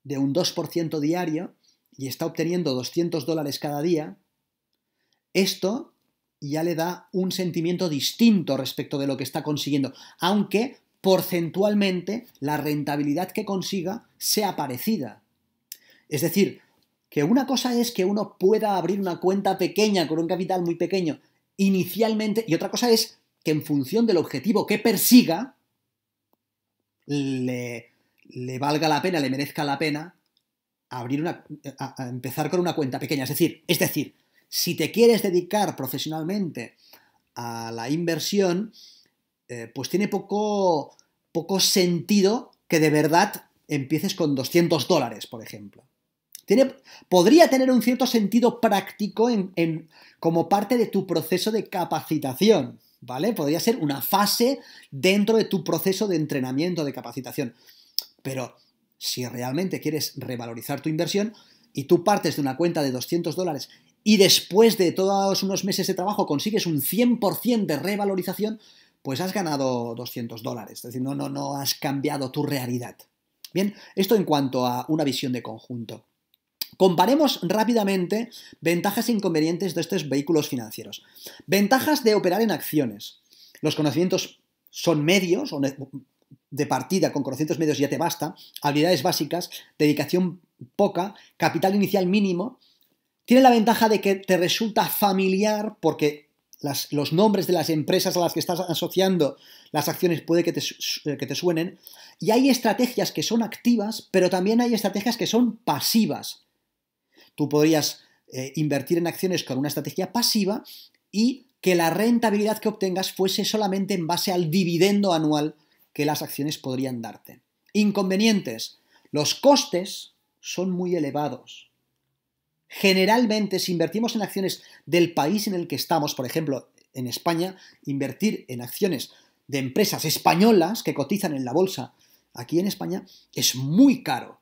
S1: de un 2% diario, y está obteniendo 200 dólares cada día, esto ya le da un sentimiento distinto respecto de lo que está consiguiendo, aunque porcentualmente la rentabilidad que consiga sea parecida. Es decir, que una cosa es que uno pueda abrir una cuenta pequeña con un capital muy pequeño inicialmente y otra cosa es que en función del objetivo que persiga, le, le valga la pena, le merezca la pena abrir una, a, empezar con una cuenta pequeña. Es decir, es decir, si te quieres dedicar profesionalmente a la inversión, eh, pues tiene poco, poco sentido que de verdad empieces con 200 dólares, por ejemplo. Tiene, podría tener un cierto sentido práctico en, como parte de tu proceso de capacitación, ¿vale? Podría ser una fase dentro de tu proceso de entrenamiento, de capacitación. Pero si realmente quieres revalorizar tu inversión y tú partes de una cuenta de 200 dólares y después de todos unos meses de trabajo consigues un 100% de revalorización, pues has ganado 200 dólares. Es decir, no, no, no has cambiado tu realidad. Bien, esto en cuanto a una visión de conjunto. Comparemos rápidamente ventajas e inconvenientes de estos vehículos financieros. Ventajas de operar en acciones. Los conocimientos son medios, de partida con 400 medios ya te basta, habilidades básicas, dedicación poca, capital inicial mínimo, tiene la ventaja de que te resulta familiar porque los nombres de las empresas a las que estás asociando las acciones puede eh, que te, suenen, y hay estrategias que son activas, pero también hay estrategias que son pasivas. Tú podrías eh, invertir en acciones con una estrategia pasiva y que la rentabilidad que obtengas fuese solamente en base al dividendo anual que las acciones podrían darte. Inconvenientes. Los costes son muy elevados. Generalmente, si invertimos en acciones del país en el que estamos, por ejemplo, en España, invertir en acciones de empresas españolas que cotizan en la bolsa aquí en España es muy caro.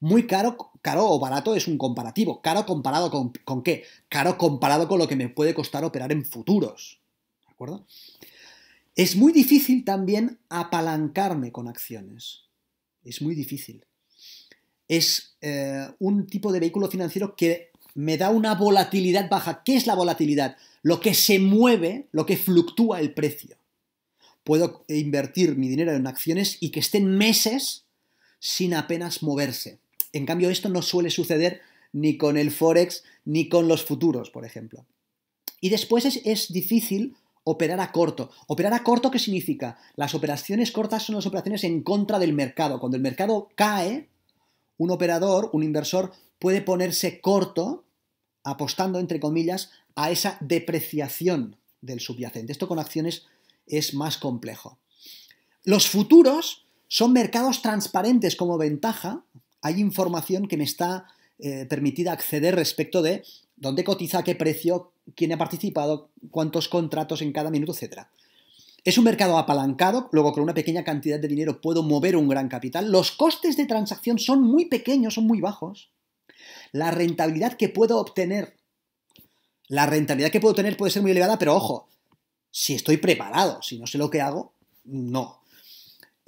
S1: Muy caro, caro o barato es un comparativo. Caro comparado con, con qué? Caro comparado con lo que me puede costar operar en futuros. ¿De acuerdo? Es muy difícil también apalancarme con acciones. Es muy difícil. Es eh, un tipo de vehículo financiero que me da una volatilidad baja. ¿Qué es la volatilidad? Lo que se mueve, lo que fluctúa el precio. Puedo invertir mi dinero en acciones y que estén meses sin apenas moverse. En cambio, esto no suele suceder ni con el Forex ni con los futuros, por ejemplo. Y después es, es difícil operar a corto. ¿Operar a corto qué significa? Las operaciones cortas son las operaciones en contra del mercado. Cuando el mercado cae, un operador, un inversor, puede ponerse corto, apostando, entre comillas, a esa depreciación del subyacente. Esto con acciones es más complejo. Los futuros son mercados transparentes como ventaja. Hay información que me está eh, permitida acceder respecto de dónde cotiza, a qué precio, quién ha participado, cuántos contratos en cada minuto, etcétera. Es un mercado apalancado, luego con una pequeña cantidad de dinero puedo mover un gran capital. Los costes de transacción son muy pequeños, son muy bajos. La rentabilidad que puedo obtener, la rentabilidad que puedo tener puede ser muy elevada, pero ojo, si estoy preparado, si no sé lo que hago, no,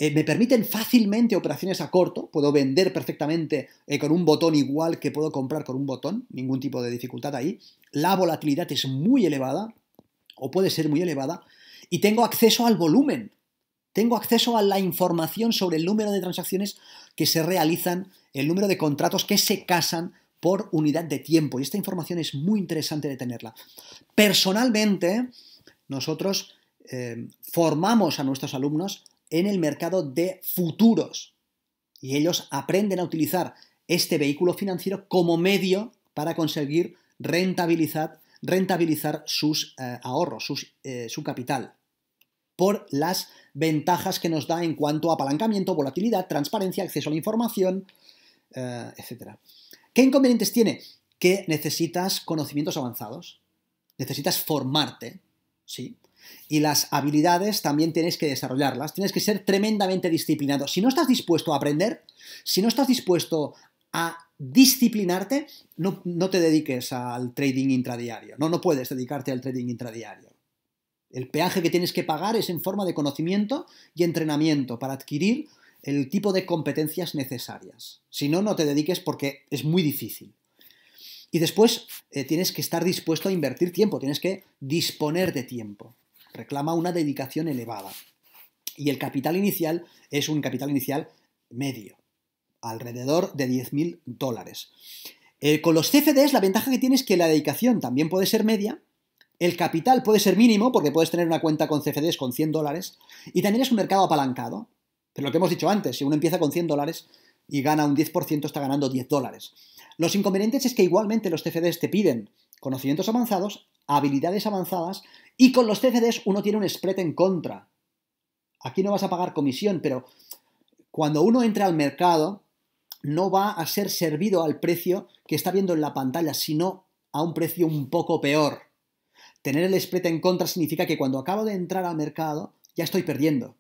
S1: eh, me permiten fácilmente operaciones a corto, puedo vender perfectamente eh, con un botón igual que puedo comprar con un botón, ningún tipo de dificultad ahí, la volatilidad es muy elevada o puede ser muy elevada y tengo acceso al volumen, tengo acceso a la información sobre el número de transacciones que se realizan, el número de contratos que se casan por unidad de tiempo y esta información es muy interesante de tenerla. Personalmente, nosotros eh, formamos a nuestros alumnos en el mercado de futuros. Y ellos aprenden a utilizar este vehículo financiero como medio para conseguir rentabilizar, rentabilizar sus eh, ahorros, eh, su capital, por las ventajas que nos da en cuanto a apalancamiento, volatilidad, transparencia, acceso a la información, eh, etcétera. etc. ¿Qué inconvenientes tiene? Que necesitas conocimientos avanzados, necesitas formarte, ¿sí? Y las habilidades también tienes que desarrollarlas, tienes que ser tremendamente disciplinado. Si no estás dispuesto a aprender, si no estás dispuesto a disciplinarte, no, te dediques al trading intradiario, no, no puedes dedicarte al trading intradiario. El peaje que tienes que pagar es en forma de conocimiento y entrenamiento para adquirir el tipo de competencias necesarias. Si no, no te dediques porque es muy difícil. Y después eh, tienes que estar dispuesto a invertir tiempo, tienes que disponer de tiempo reclama una dedicación elevada. Y el capital inicial es un capital inicial medio, alrededor de 10.000 dólares. Eh, con los CFDs la ventaja que tienes es que la dedicación también puede ser media, el capital puede ser mínimo, porque puedes tener una cuenta con CFDs con 100 dólares, y también es un mercado apalancado. Pero lo que hemos dicho antes, si uno empieza con 100 dólares y gana un 10%, está ganando 10 dólares. Los inconvenientes es que igualmente los CFDs te piden conocimientos avanzados habilidades avanzadas y con los CCDs uno tiene un spread en contra. Aquí no vas a pagar comisión, pero cuando uno entra al mercado no va a ser servido al precio que está viendo en la pantalla, sino a un precio un poco peor. Tener el spread en contra significa que cuando acabo de entrar al mercado ya estoy perdiendo.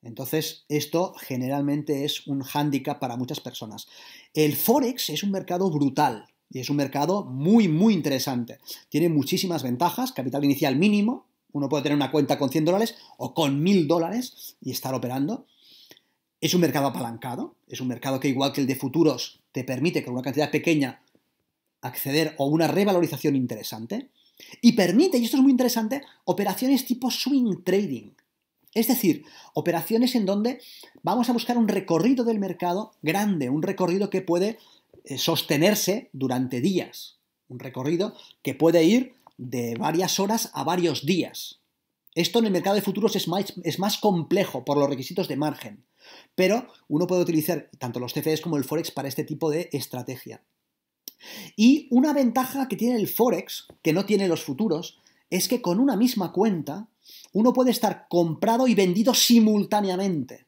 S1: Entonces, esto generalmente es un hándicap para muchas personas. El Forex es un mercado brutal. Y es un mercado muy, muy interesante. Tiene muchísimas ventajas, capital inicial mínimo, uno puede tener una cuenta con 100 dólares o con 1000 dólares y estar operando. Es un mercado apalancado, es un mercado que igual que el de futuros te permite con una cantidad pequeña acceder a una revalorización interesante y permite, y esto es muy interesante, operaciones tipo swing trading. Es decir, operaciones en donde vamos a buscar un recorrido del mercado grande, un recorrido que puede eh, sostenerse durante días. Un recorrido que puede ir de varias horas a varios días. Esto en el mercado de futuros es más, es más complejo por los requisitos de margen, pero uno puede utilizar tanto los CFDs como el Forex para este tipo de estrategia. Y una ventaja que tiene el Forex, que no tiene los futuros, es que con una misma cuenta uno puede estar comprado y vendido simultáneamente.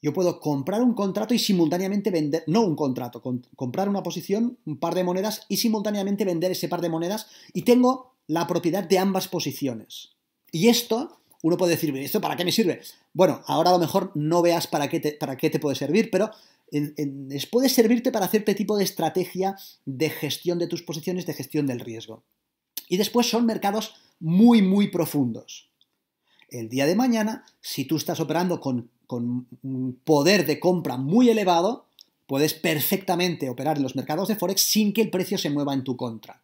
S1: Yo puedo comprar un contrato y simultáneamente vender, no un contrato, comprar una posición, un par de monedas y simultáneamente vender ese par de monedas y tengo la propiedad de ambas posiciones. Y esto, uno puede decir, ¿esto para qué me sirve? Bueno, ahora a lo mejor no veas para qué te, para qué te puede servir, pero puede servirte para hacerte tipo de estrategia de gestión de tus posiciones, de gestión del riesgo. Y después son mercados muy, muy profundos. El día de mañana, si tú estás operando con con un poder de compra muy elevado, puedes perfectamente operar en los mercados de Forex sin que el precio se mueva en tu contra.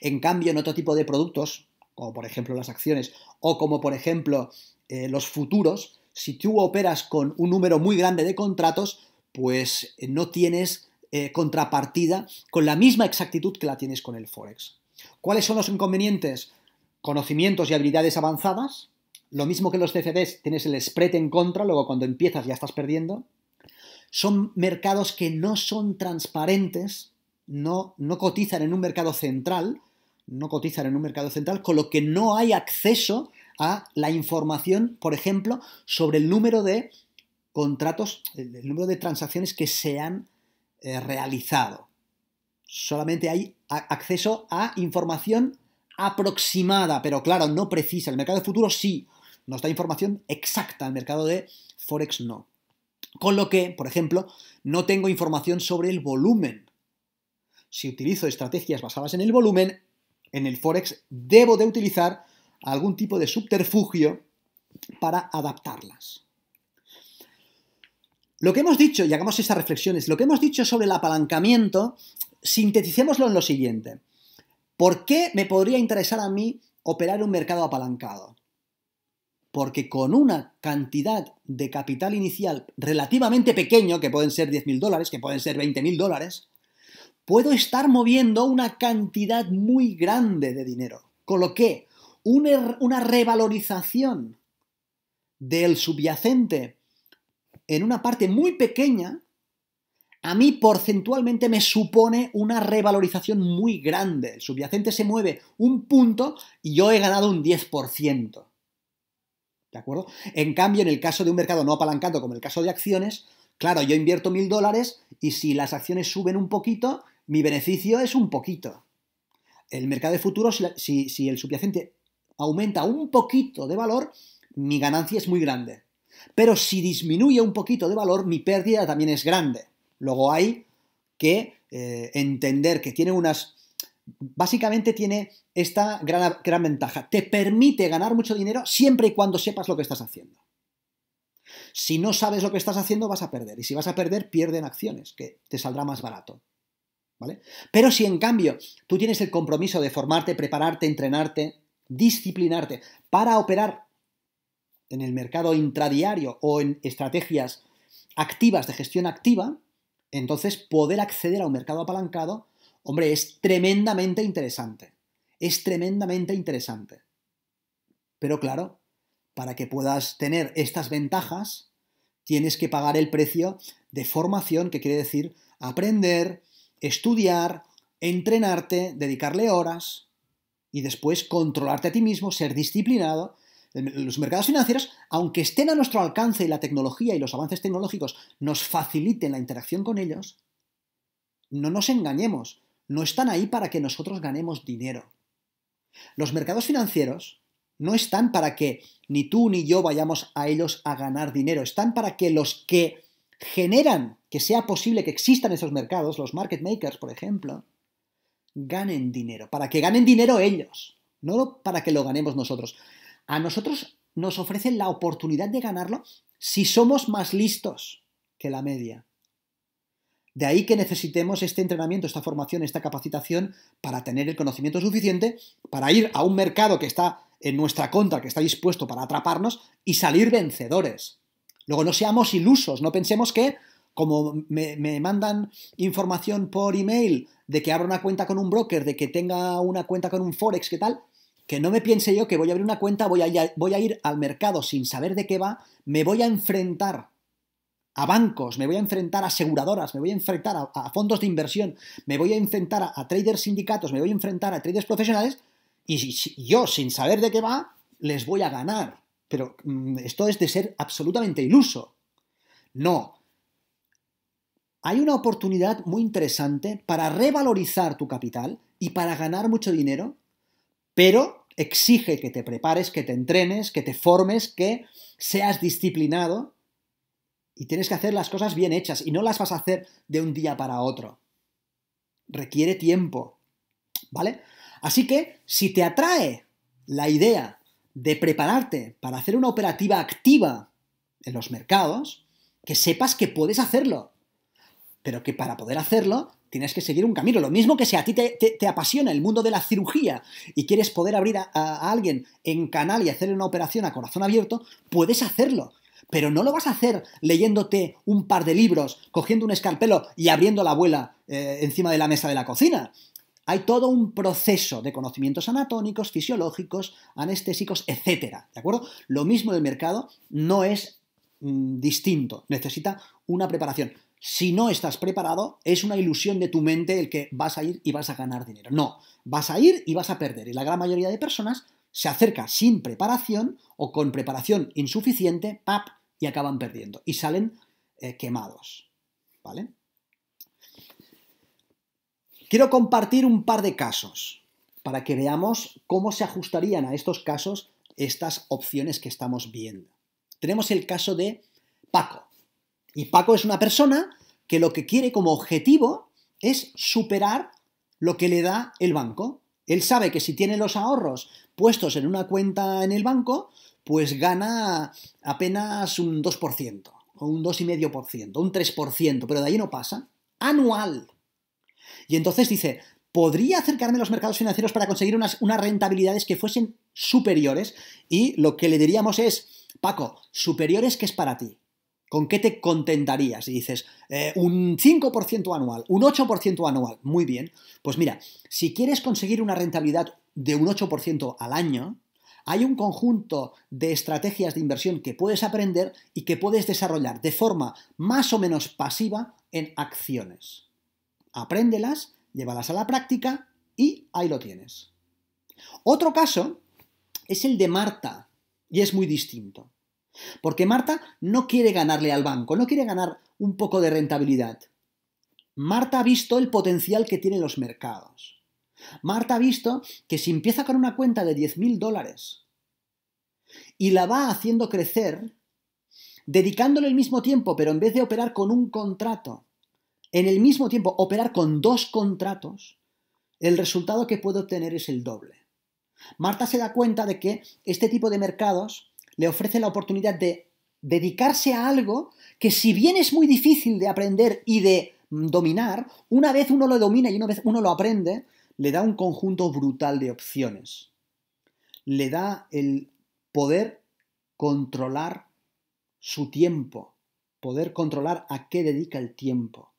S1: En cambio, en otro tipo de productos, como por ejemplo las acciones o como por ejemplo eh, los futuros, si tú operas con un número muy grande de contratos, pues eh, no tienes eh, contrapartida con la misma exactitud que la tienes con el Forex. ¿Cuáles son los inconvenientes? Conocimientos y habilidades avanzadas, lo mismo que los CFDs, tienes el spread en contra, luego cuando empiezas ya estás perdiendo. Son mercados que no son transparentes, no, no cotizan en un mercado central, no cotizan en un mercado central, con lo que no hay acceso a la información, por ejemplo, sobre el número de contratos, el número de transacciones que se han eh, realizado. Solamente hay acceso a información aproximada, pero claro, no precisa. El mercado de futuro sí, nos da información exacta, al mercado de Forex no. Con lo que, por ejemplo, no tengo información sobre el volumen. Si utilizo estrategias basadas en el volumen, en el Forex debo de utilizar algún tipo de subterfugio para adaptarlas. Lo que hemos dicho, y hagamos estas reflexiones, lo que hemos dicho sobre el apalancamiento, sinteticémoslo en lo siguiente. ¿Por qué me podría interesar a mí operar un mercado apalancado? porque con una cantidad de capital inicial relativamente pequeño, que pueden ser 10.000 dólares, que pueden ser 20.000 dólares, puedo estar moviendo una cantidad muy grande de dinero. Con lo que er, una, revalorización del subyacente en una parte muy pequeña, a mí porcentualmente me supone una revalorización muy grande. El subyacente se mueve un punto y yo he ganado un 10%. ¿De acuerdo? En cambio, en el caso de un mercado no apalancado, como el caso de acciones, claro, yo invierto mil dólares y si las acciones suben un poquito, mi beneficio es un poquito. El mercado de futuros, si, el subyacente aumenta un poquito de valor, mi ganancia es muy grande. Pero si disminuye un poquito de valor, mi pérdida también es grande. Luego hay que eh, entender que tiene unas básicamente tiene esta gran, ventaja. Te permite ganar mucho dinero siempre y cuando sepas lo que estás haciendo. Si no sabes lo que estás haciendo, vas a perder. Y si vas a perder, pierden acciones, que te saldrá más barato. ¿Vale? Pero si en cambio tú tienes el compromiso de formarte, prepararte, entrenarte, disciplinarte para operar en el mercado intradiario o en estrategias activas de gestión activa, entonces poder acceder a un mercado apalancado Hombre, es tremendamente interesante. Es tremendamente interesante. Pero claro, para que puedas tener estas ventajas, tienes que pagar el precio de formación, que quiere decir aprender, estudiar, entrenarte, dedicarle horas y después controlarte a ti mismo, ser disciplinado. Los mercados financieros, aunque estén a nuestro alcance y la tecnología y los avances tecnológicos nos faciliten la interacción con ellos, no nos engañemos no están ahí para que nosotros ganemos dinero. Los mercados financieros no están para que ni tú ni yo vayamos a ellos a ganar dinero, están para que los que generan que sea posible que existan esos mercados, los market makers, por ejemplo, ganen dinero, para que ganen dinero ellos, no para que lo ganemos nosotros. A nosotros nos ofrecen la oportunidad de ganarlo si somos más listos que la media. De ahí que necesitemos este entrenamiento, esta formación, esta capacitación para tener el conocimiento suficiente para ir a un mercado que está en nuestra contra, que está dispuesto para atraparnos y salir vencedores. Luego no seamos ilusos, no pensemos que como me, mandan información por email de que abra una cuenta con un broker, de que tenga una cuenta con un forex, ¿qué tal? Que no me piense yo que voy a abrir una cuenta, voy voy a ir al mercado sin saber de qué va, me voy a enfrentar a bancos, me voy a enfrentar a aseguradoras, me voy a enfrentar a, fondos de inversión, me voy a enfrentar a, traders sindicatos, me voy a enfrentar a traders profesionales y, yo, sin saber de qué va, les voy a ganar. Pero mm, esto es de ser absolutamente iluso. No. Hay una oportunidad muy interesante para revalorizar tu capital y para ganar mucho dinero, pero exige que te prepares, que te entrenes, que te formes, que seas disciplinado y tienes que hacer las cosas bien hechas y no las vas a hacer de un día para otro. Requiere tiempo, ¿vale? Así que si te atrae la idea de prepararte para hacer una operativa activa en los mercados, que sepas que puedes hacerlo, pero que para poder hacerlo tienes que seguir un camino. Lo mismo que si a ti te, apasiona el mundo de la cirugía y quieres poder abrir a, alguien en canal y hacerle una operación a corazón abierto, puedes hacerlo, pero no lo vas a hacer leyéndote un par de libros, cogiendo un escarpelo y abriendo la abuela eh, encima de la mesa de la cocina. Hay todo un proceso de conocimientos anatómicos, fisiológicos, anestésicos, etcétera, ¿de acuerdo? Lo mismo del mercado no es mm, distinto, necesita una preparación. Si no estás preparado, es una ilusión de tu mente el que vas a ir y vas a ganar dinero. No, vas a ir y vas a perder. Y la gran mayoría de personas se acerca sin preparación o con preparación insuficiente, pap, y acaban perdiendo y salen eh, quemados. ¿Vale? Quiero compartir un par de casos para que veamos cómo se ajustarían a estos casos estas opciones que estamos viendo. Tenemos el caso de Paco. Y Paco es una persona que lo que quiere como objetivo es superar lo que le da el banco. Él sabe que si tiene los ahorros puestos en una cuenta en el banco, pues gana apenas un 2%, o un 2,5%, un 3%, pero de ahí no pasa, anual. Y entonces dice, podría acercarme a los mercados financieros para conseguir unas, unas rentabilidades que fuesen superiores y lo que le diríamos es, Paco, superiores que es para ti. ¿Con qué te contentarías? Y dices, eh, un 5% anual, un 8% anual. Muy bien. Pues mira, si quieres conseguir una rentabilidad de un 8% al año, hay un conjunto de estrategias de inversión que puedes aprender y que puedes desarrollar de forma más o menos pasiva en acciones. Apréndelas, llévalas a la práctica y ahí lo tienes. Otro caso es el de Marta y es muy distinto. Porque Marta no quiere ganarle al banco, no quiere ganar un poco de rentabilidad. Marta ha visto el potencial que tienen los mercados. Marta ha visto que si empieza con una cuenta de 10.000 dólares y la va haciendo crecer, dedicándole el mismo tiempo, pero en vez de operar con un contrato, en el mismo tiempo operar con dos contratos, el resultado que puede obtener es el doble. Marta se da cuenta de que este tipo de mercados le ofrece la oportunidad de dedicarse a algo que si bien es muy difícil de aprender y de mm, dominar, una vez uno lo domina y una vez uno lo aprende, le da un conjunto brutal de opciones. Le da el poder controlar su tiempo, poder controlar a qué dedica el tiempo,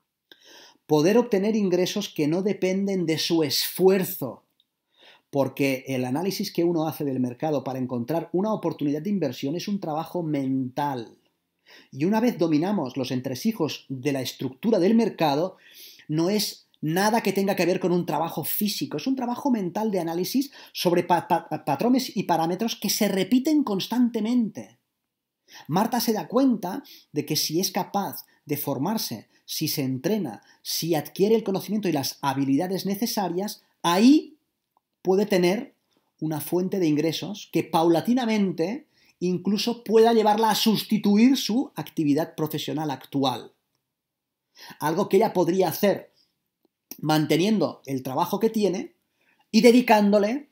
S1: poder obtener ingresos que no dependen de su esfuerzo, porque el análisis que uno hace del mercado para encontrar una oportunidad de inversión es un trabajo mental. Y una vez dominamos los entresijos de la estructura del mercado, no es nada que tenga que ver con un trabajo físico, es un trabajo mental de análisis sobre patrones y parámetros que se repiten constantemente. Marta se da cuenta de que si es capaz de formarse, si se entrena, si adquiere el conocimiento y las habilidades necesarias, ahí puede tener una fuente de ingresos que paulatinamente incluso pueda llevarla a sustituir su actividad profesional actual. Algo que ella podría hacer manteniendo el trabajo que tiene y dedicándole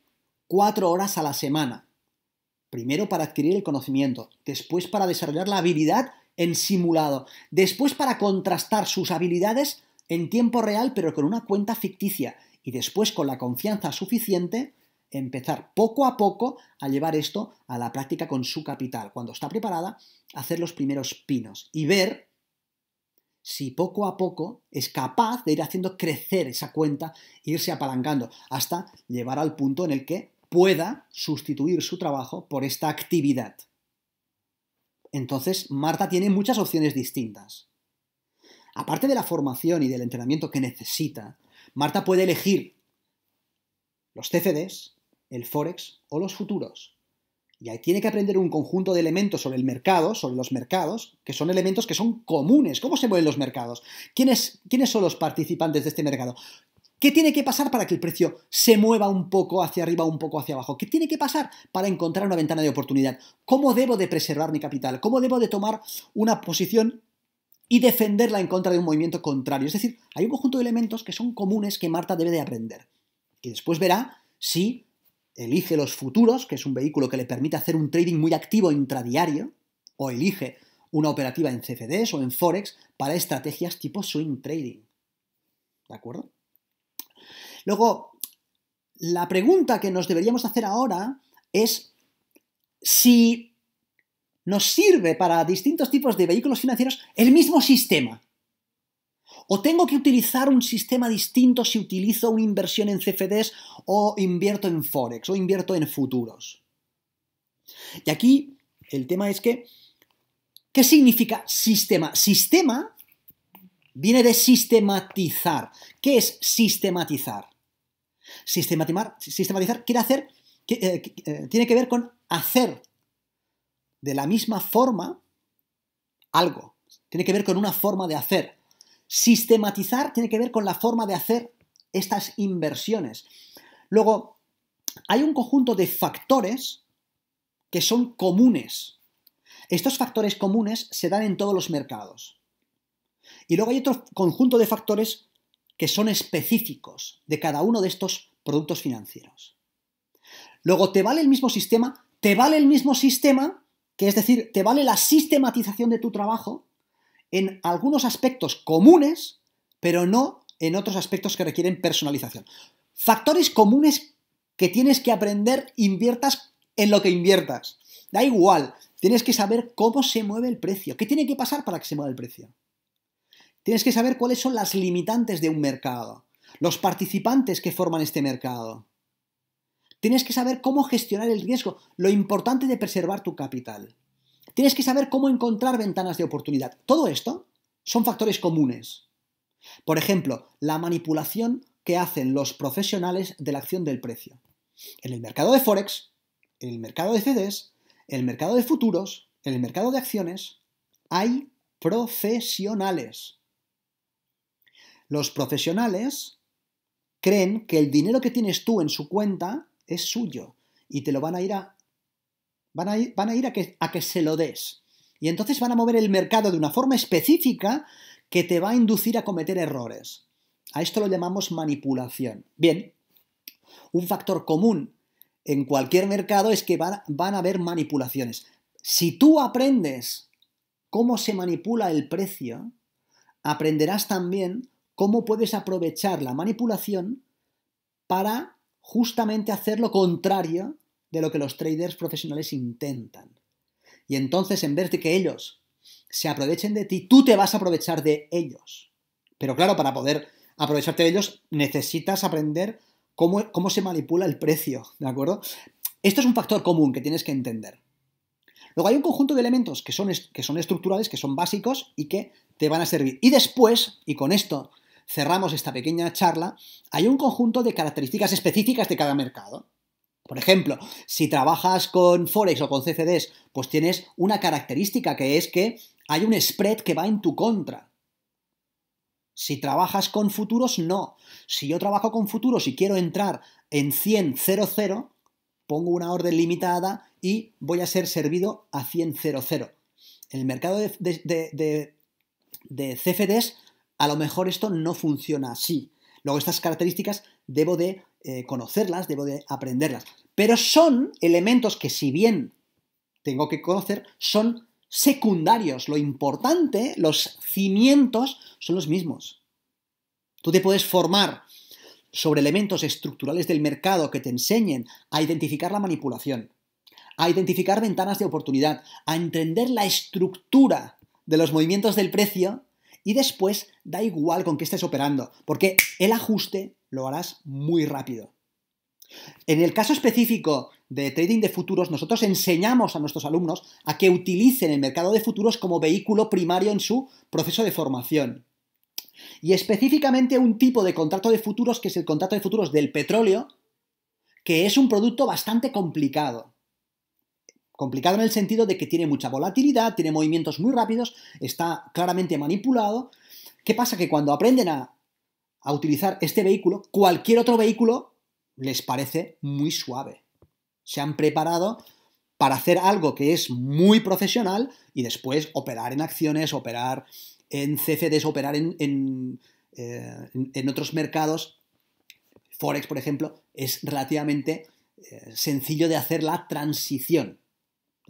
S1: cuatro horas a la semana. Primero para adquirir el conocimiento, después para desarrollar la habilidad en simulado, después para contrastar sus habilidades en tiempo real pero con una cuenta ficticia y después con la confianza suficiente empezar poco a poco a llevar esto a la práctica con su capital. Cuando está preparada, hacer los primeros pinos y ver si poco a poco es capaz de ir haciendo crecer esa cuenta, e irse apalancando, hasta llevar al punto en el que pueda sustituir su trabajo por esta actividad. Entonces, Marta tiene muchas opciones distintas. Aparte de la formación y del entrenamiento que necesita, Marta puede elegir los CFDs, el Forex o los futuros. Y ahí tiene que aprender un conjunto de elementos sobre el mercado, sobre los mercados, que son elementos que son comunes. ¿Cómo se mueven los mercados? ¿Quiénes, quiénes son los participantes de este mercado? ¿Qué tiene que pasar para que el precio se mueva un poco hacia arriba, un poco hacia abajo? ¿Qué tiene que pasar para encontrar una ventana de oportunidad? ¿Cómo debo de preservar mi capital? ¿Cómo debo de tomar una posición y defenderla en contra de un movimiento contrario. Es decir, hay un conjunto de elementos que son comunes que Marta debe de aprender. Y después verá si elige los futuros, que es un vehículo que le permite hacer un trading muy activo intradiario, o elige una operativa en CFDs o en Forex para estrategias tipo swing trading. ¿De acuerdo? Luego, la pregunta que nos deberíamos hacer ahora es si nos sirve para distintos tipos de vehículos financieros el mismo sistema. ¿O tengo que utilizar un sistema distinto si utilizo una inversión en CFDs o invierto en Forex o invierto en futuros? Y aquí el tema es que, ¿qué significa sistema? Sistema viene de sistematizar. ¿Qué es sistematizar? Sistematizar, sistematizar quiere hacer, eh, eh, tiene que ver con hacer de la misma forma algo. Tiene que ver con una forma de hacer. Sistematizar tiene que ver con la forma de hacer estas inversiones. Luego, hay un conjunto de factores que son comunes. Estos factores comunes se dan en todos los mercados. Y luego hay otro conjunto de factores que son específicos de cada uno de estos productos financieros. Luego, ¿te vale el mismo sistema? ¿Te vale el mismo sistema que es decir, te vale la sistematización de tu trabajo en algunos aspectos comunes, pero no en otros aspectos que requieren personalización. Factores comunes que tienes que aprender, inviertas en lo que inviertas. Da igual, tienes que saber cómo se mueve el precio, qué tiene que pasar para que se mueva el precio. Tienes que saber cuáles son las limitantes de un mercado, los participantes que forman este mercado. Tienes que saber cómo gestionar el riesgo, lo importante de preservar tu capital. Tienes que saber cómo encontrar ventanas de oportunidad. Todo esto son factores comunes. Por ejemplo, la manipulación que hacen los profesionales de la acción del precio. En el mercado de Forex, en el mercado de CDs, en el mercado de futuros, en el mercado de acciones, hay profesionales. Los profesionales creen que el dinero que tienes tú en su cuenta es suyo y te lo van a ir a van a ir, van a, ir a, que, a que se lo des. Y entonces van a mover el mercado de una forma específica que te va a inducir a cometer errores. A esto lo llamamos manipulación. Bien, un factor común en cualquier mercado es que van, van a haber manipulaciones. Si tú aprendes cómo se manipula el precio, aprenderás también cómo puedes aprovechar la manipulación para justamente hacer lo contrario de lo que los traders profesionales intentan. Y entonces, en vez de que ellos se aprovechen de ti, tú te vas a aprovechar de ellos. Pero claro, para poder aprovecharte de ellos, necesitas aprender cómo, se manipula el precio, ¿de acuerdo? Esto es un factor común que tienes que entender. Luego hay un conjunto de elementos que son, que son estructurales, que son básicos y que te van a servir. Y después, y con esto cerramos esta pequeña charla, hay un conjunto de características específicas de cada mercado. Por ejemplo, si trabajas con Forex o con CFDs, pues tienes una característica que es que hay un spread que va en tu contra. Si trabajas con futuros, no. Si yo trabajo con futuros y quiero entrar en 10000 pongo una orden limitada y voy a ser servido a 100, el mercado de, de, de CFDs a lo mejor esto no funciona así. Luego estas características debo de eh, conocerlas, debo de aprenderlas. Pero son elementos que si bien tengo que conocer, son secundarios. Lo importante, los cimientos son los mismos. Tú te puedes formar sobre elementos estructurales del mercado que te enseñen a identificar la manipulación, a identificar ventanas de oportunidad, a entender la estructura de los movimientos del precio y después da igual con qué estés operando, porque el ajuste lo harás muy rápido. En el caso específico de trading de futuros, nosotros enseñamos a nuestros alumnos a que utilicen el mercado de futuros como vehículo primario en su proceso de formación. Y específicamente un tipo de contrato de futuros que es el contrato de futuros del petróleo, que es un producto bastante complicado. Complicado en el sentido de que tiene mucha volatilidad, tiene movimientos muy rápidos, está claramente manipulado. ¿Qué pasa? Que cuando aprenden a, utilizar este vehículo, cualquier otro vehículo les parece muy suave. Se han preparado para hacer algo que es muy profesional y después operar en acciones, operar en CFDs, operar eh, en, otros mercados. Forex, por ejemplo, es relativamente eh, sencillo de hacer la transición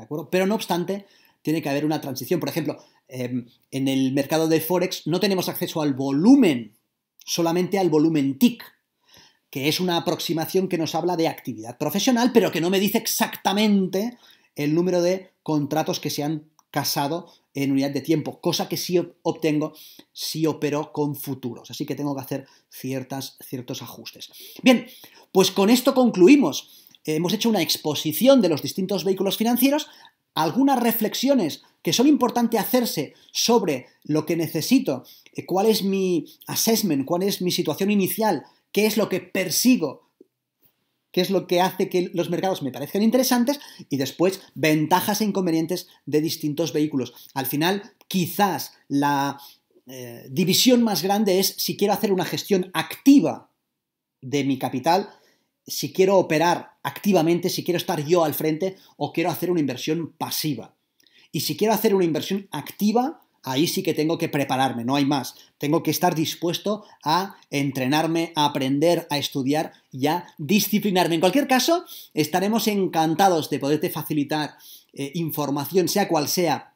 S1: acuerdo? Pero no obstante, tiene que haber una transición. Por ejemplo, em, en el mercado de Forex no tenemos acceso al volumen, solamente al volumen TIC, que es una aproximación que nos habla de actividad profesional, pero que no me dice exactamente el número de contratos que se han casado en unidad de tiempo, cosa que sí obtengo si opero con futuros. Así que tengo que hacer ciertas, ciertos ajustes. Bien, pues con esto concluimos. Eh, hemos hecho una exposición de los distintos vehículos financieros, algunas reflexiones que son importantes hacerse sobre lo que necesito, eh, cuál es mi assessment, cuál es mi situación inicial, qué es lo que persigo, qué es lo que hace que los mercados me parezcan interesantes y después ventajas e inconvenientes de distintos vehículos. Al final, quizás la eh, división más grande es si quiero hacer una gestión activa de mi capital, si quiero operar activamente si quiero estar yo al frente o quiero hacer una inversión pasiva. Y si quiero hacer una inversión activa, ahí sí que tengo que prepararme, no hay más. Tengo que estar dispuesto a entrenarme, a aprender, a estudiar y a disciplinarme. En cualquier caso, estaremos encantados de poderte facilitar eh, información, sea cual sea,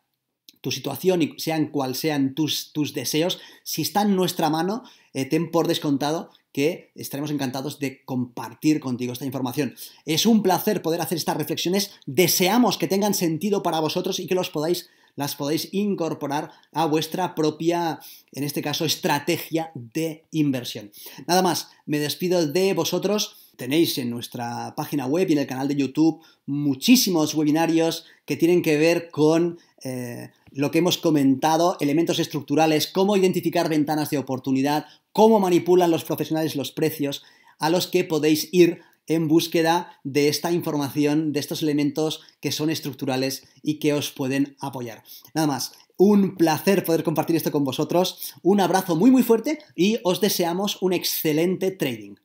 S1: tu situación y sean cual sean tus, tus deseos, si está en nuestra mano, eh, ten por descontado que estaremos encantados de compartir contigo esta información. Es un placer poder hacer estas reflexiones. Deseamos que tengan sentido para vosotros y que los podáis las podéis incorporar a vuestra propia, en este caso, estrategia de inversión. Nada más, me despido de vosotros. Tenéis en nuestra página web y en el canal de YouTube muchísimos webinarios que tienen que ver con eh, lo que hemos comentado, elementos estructurales, cómo identificar ventanas de oportunidad, cómo manipulan los profesionales los precios, a los que podéis ir en búsqueda de esta información, de estos elementos que son estructurales y que os pueden apoyar. Nada más, un placer poder compartir esto con vosotros, un abrazo muy muy fuerte y os deseamos un excelente trading.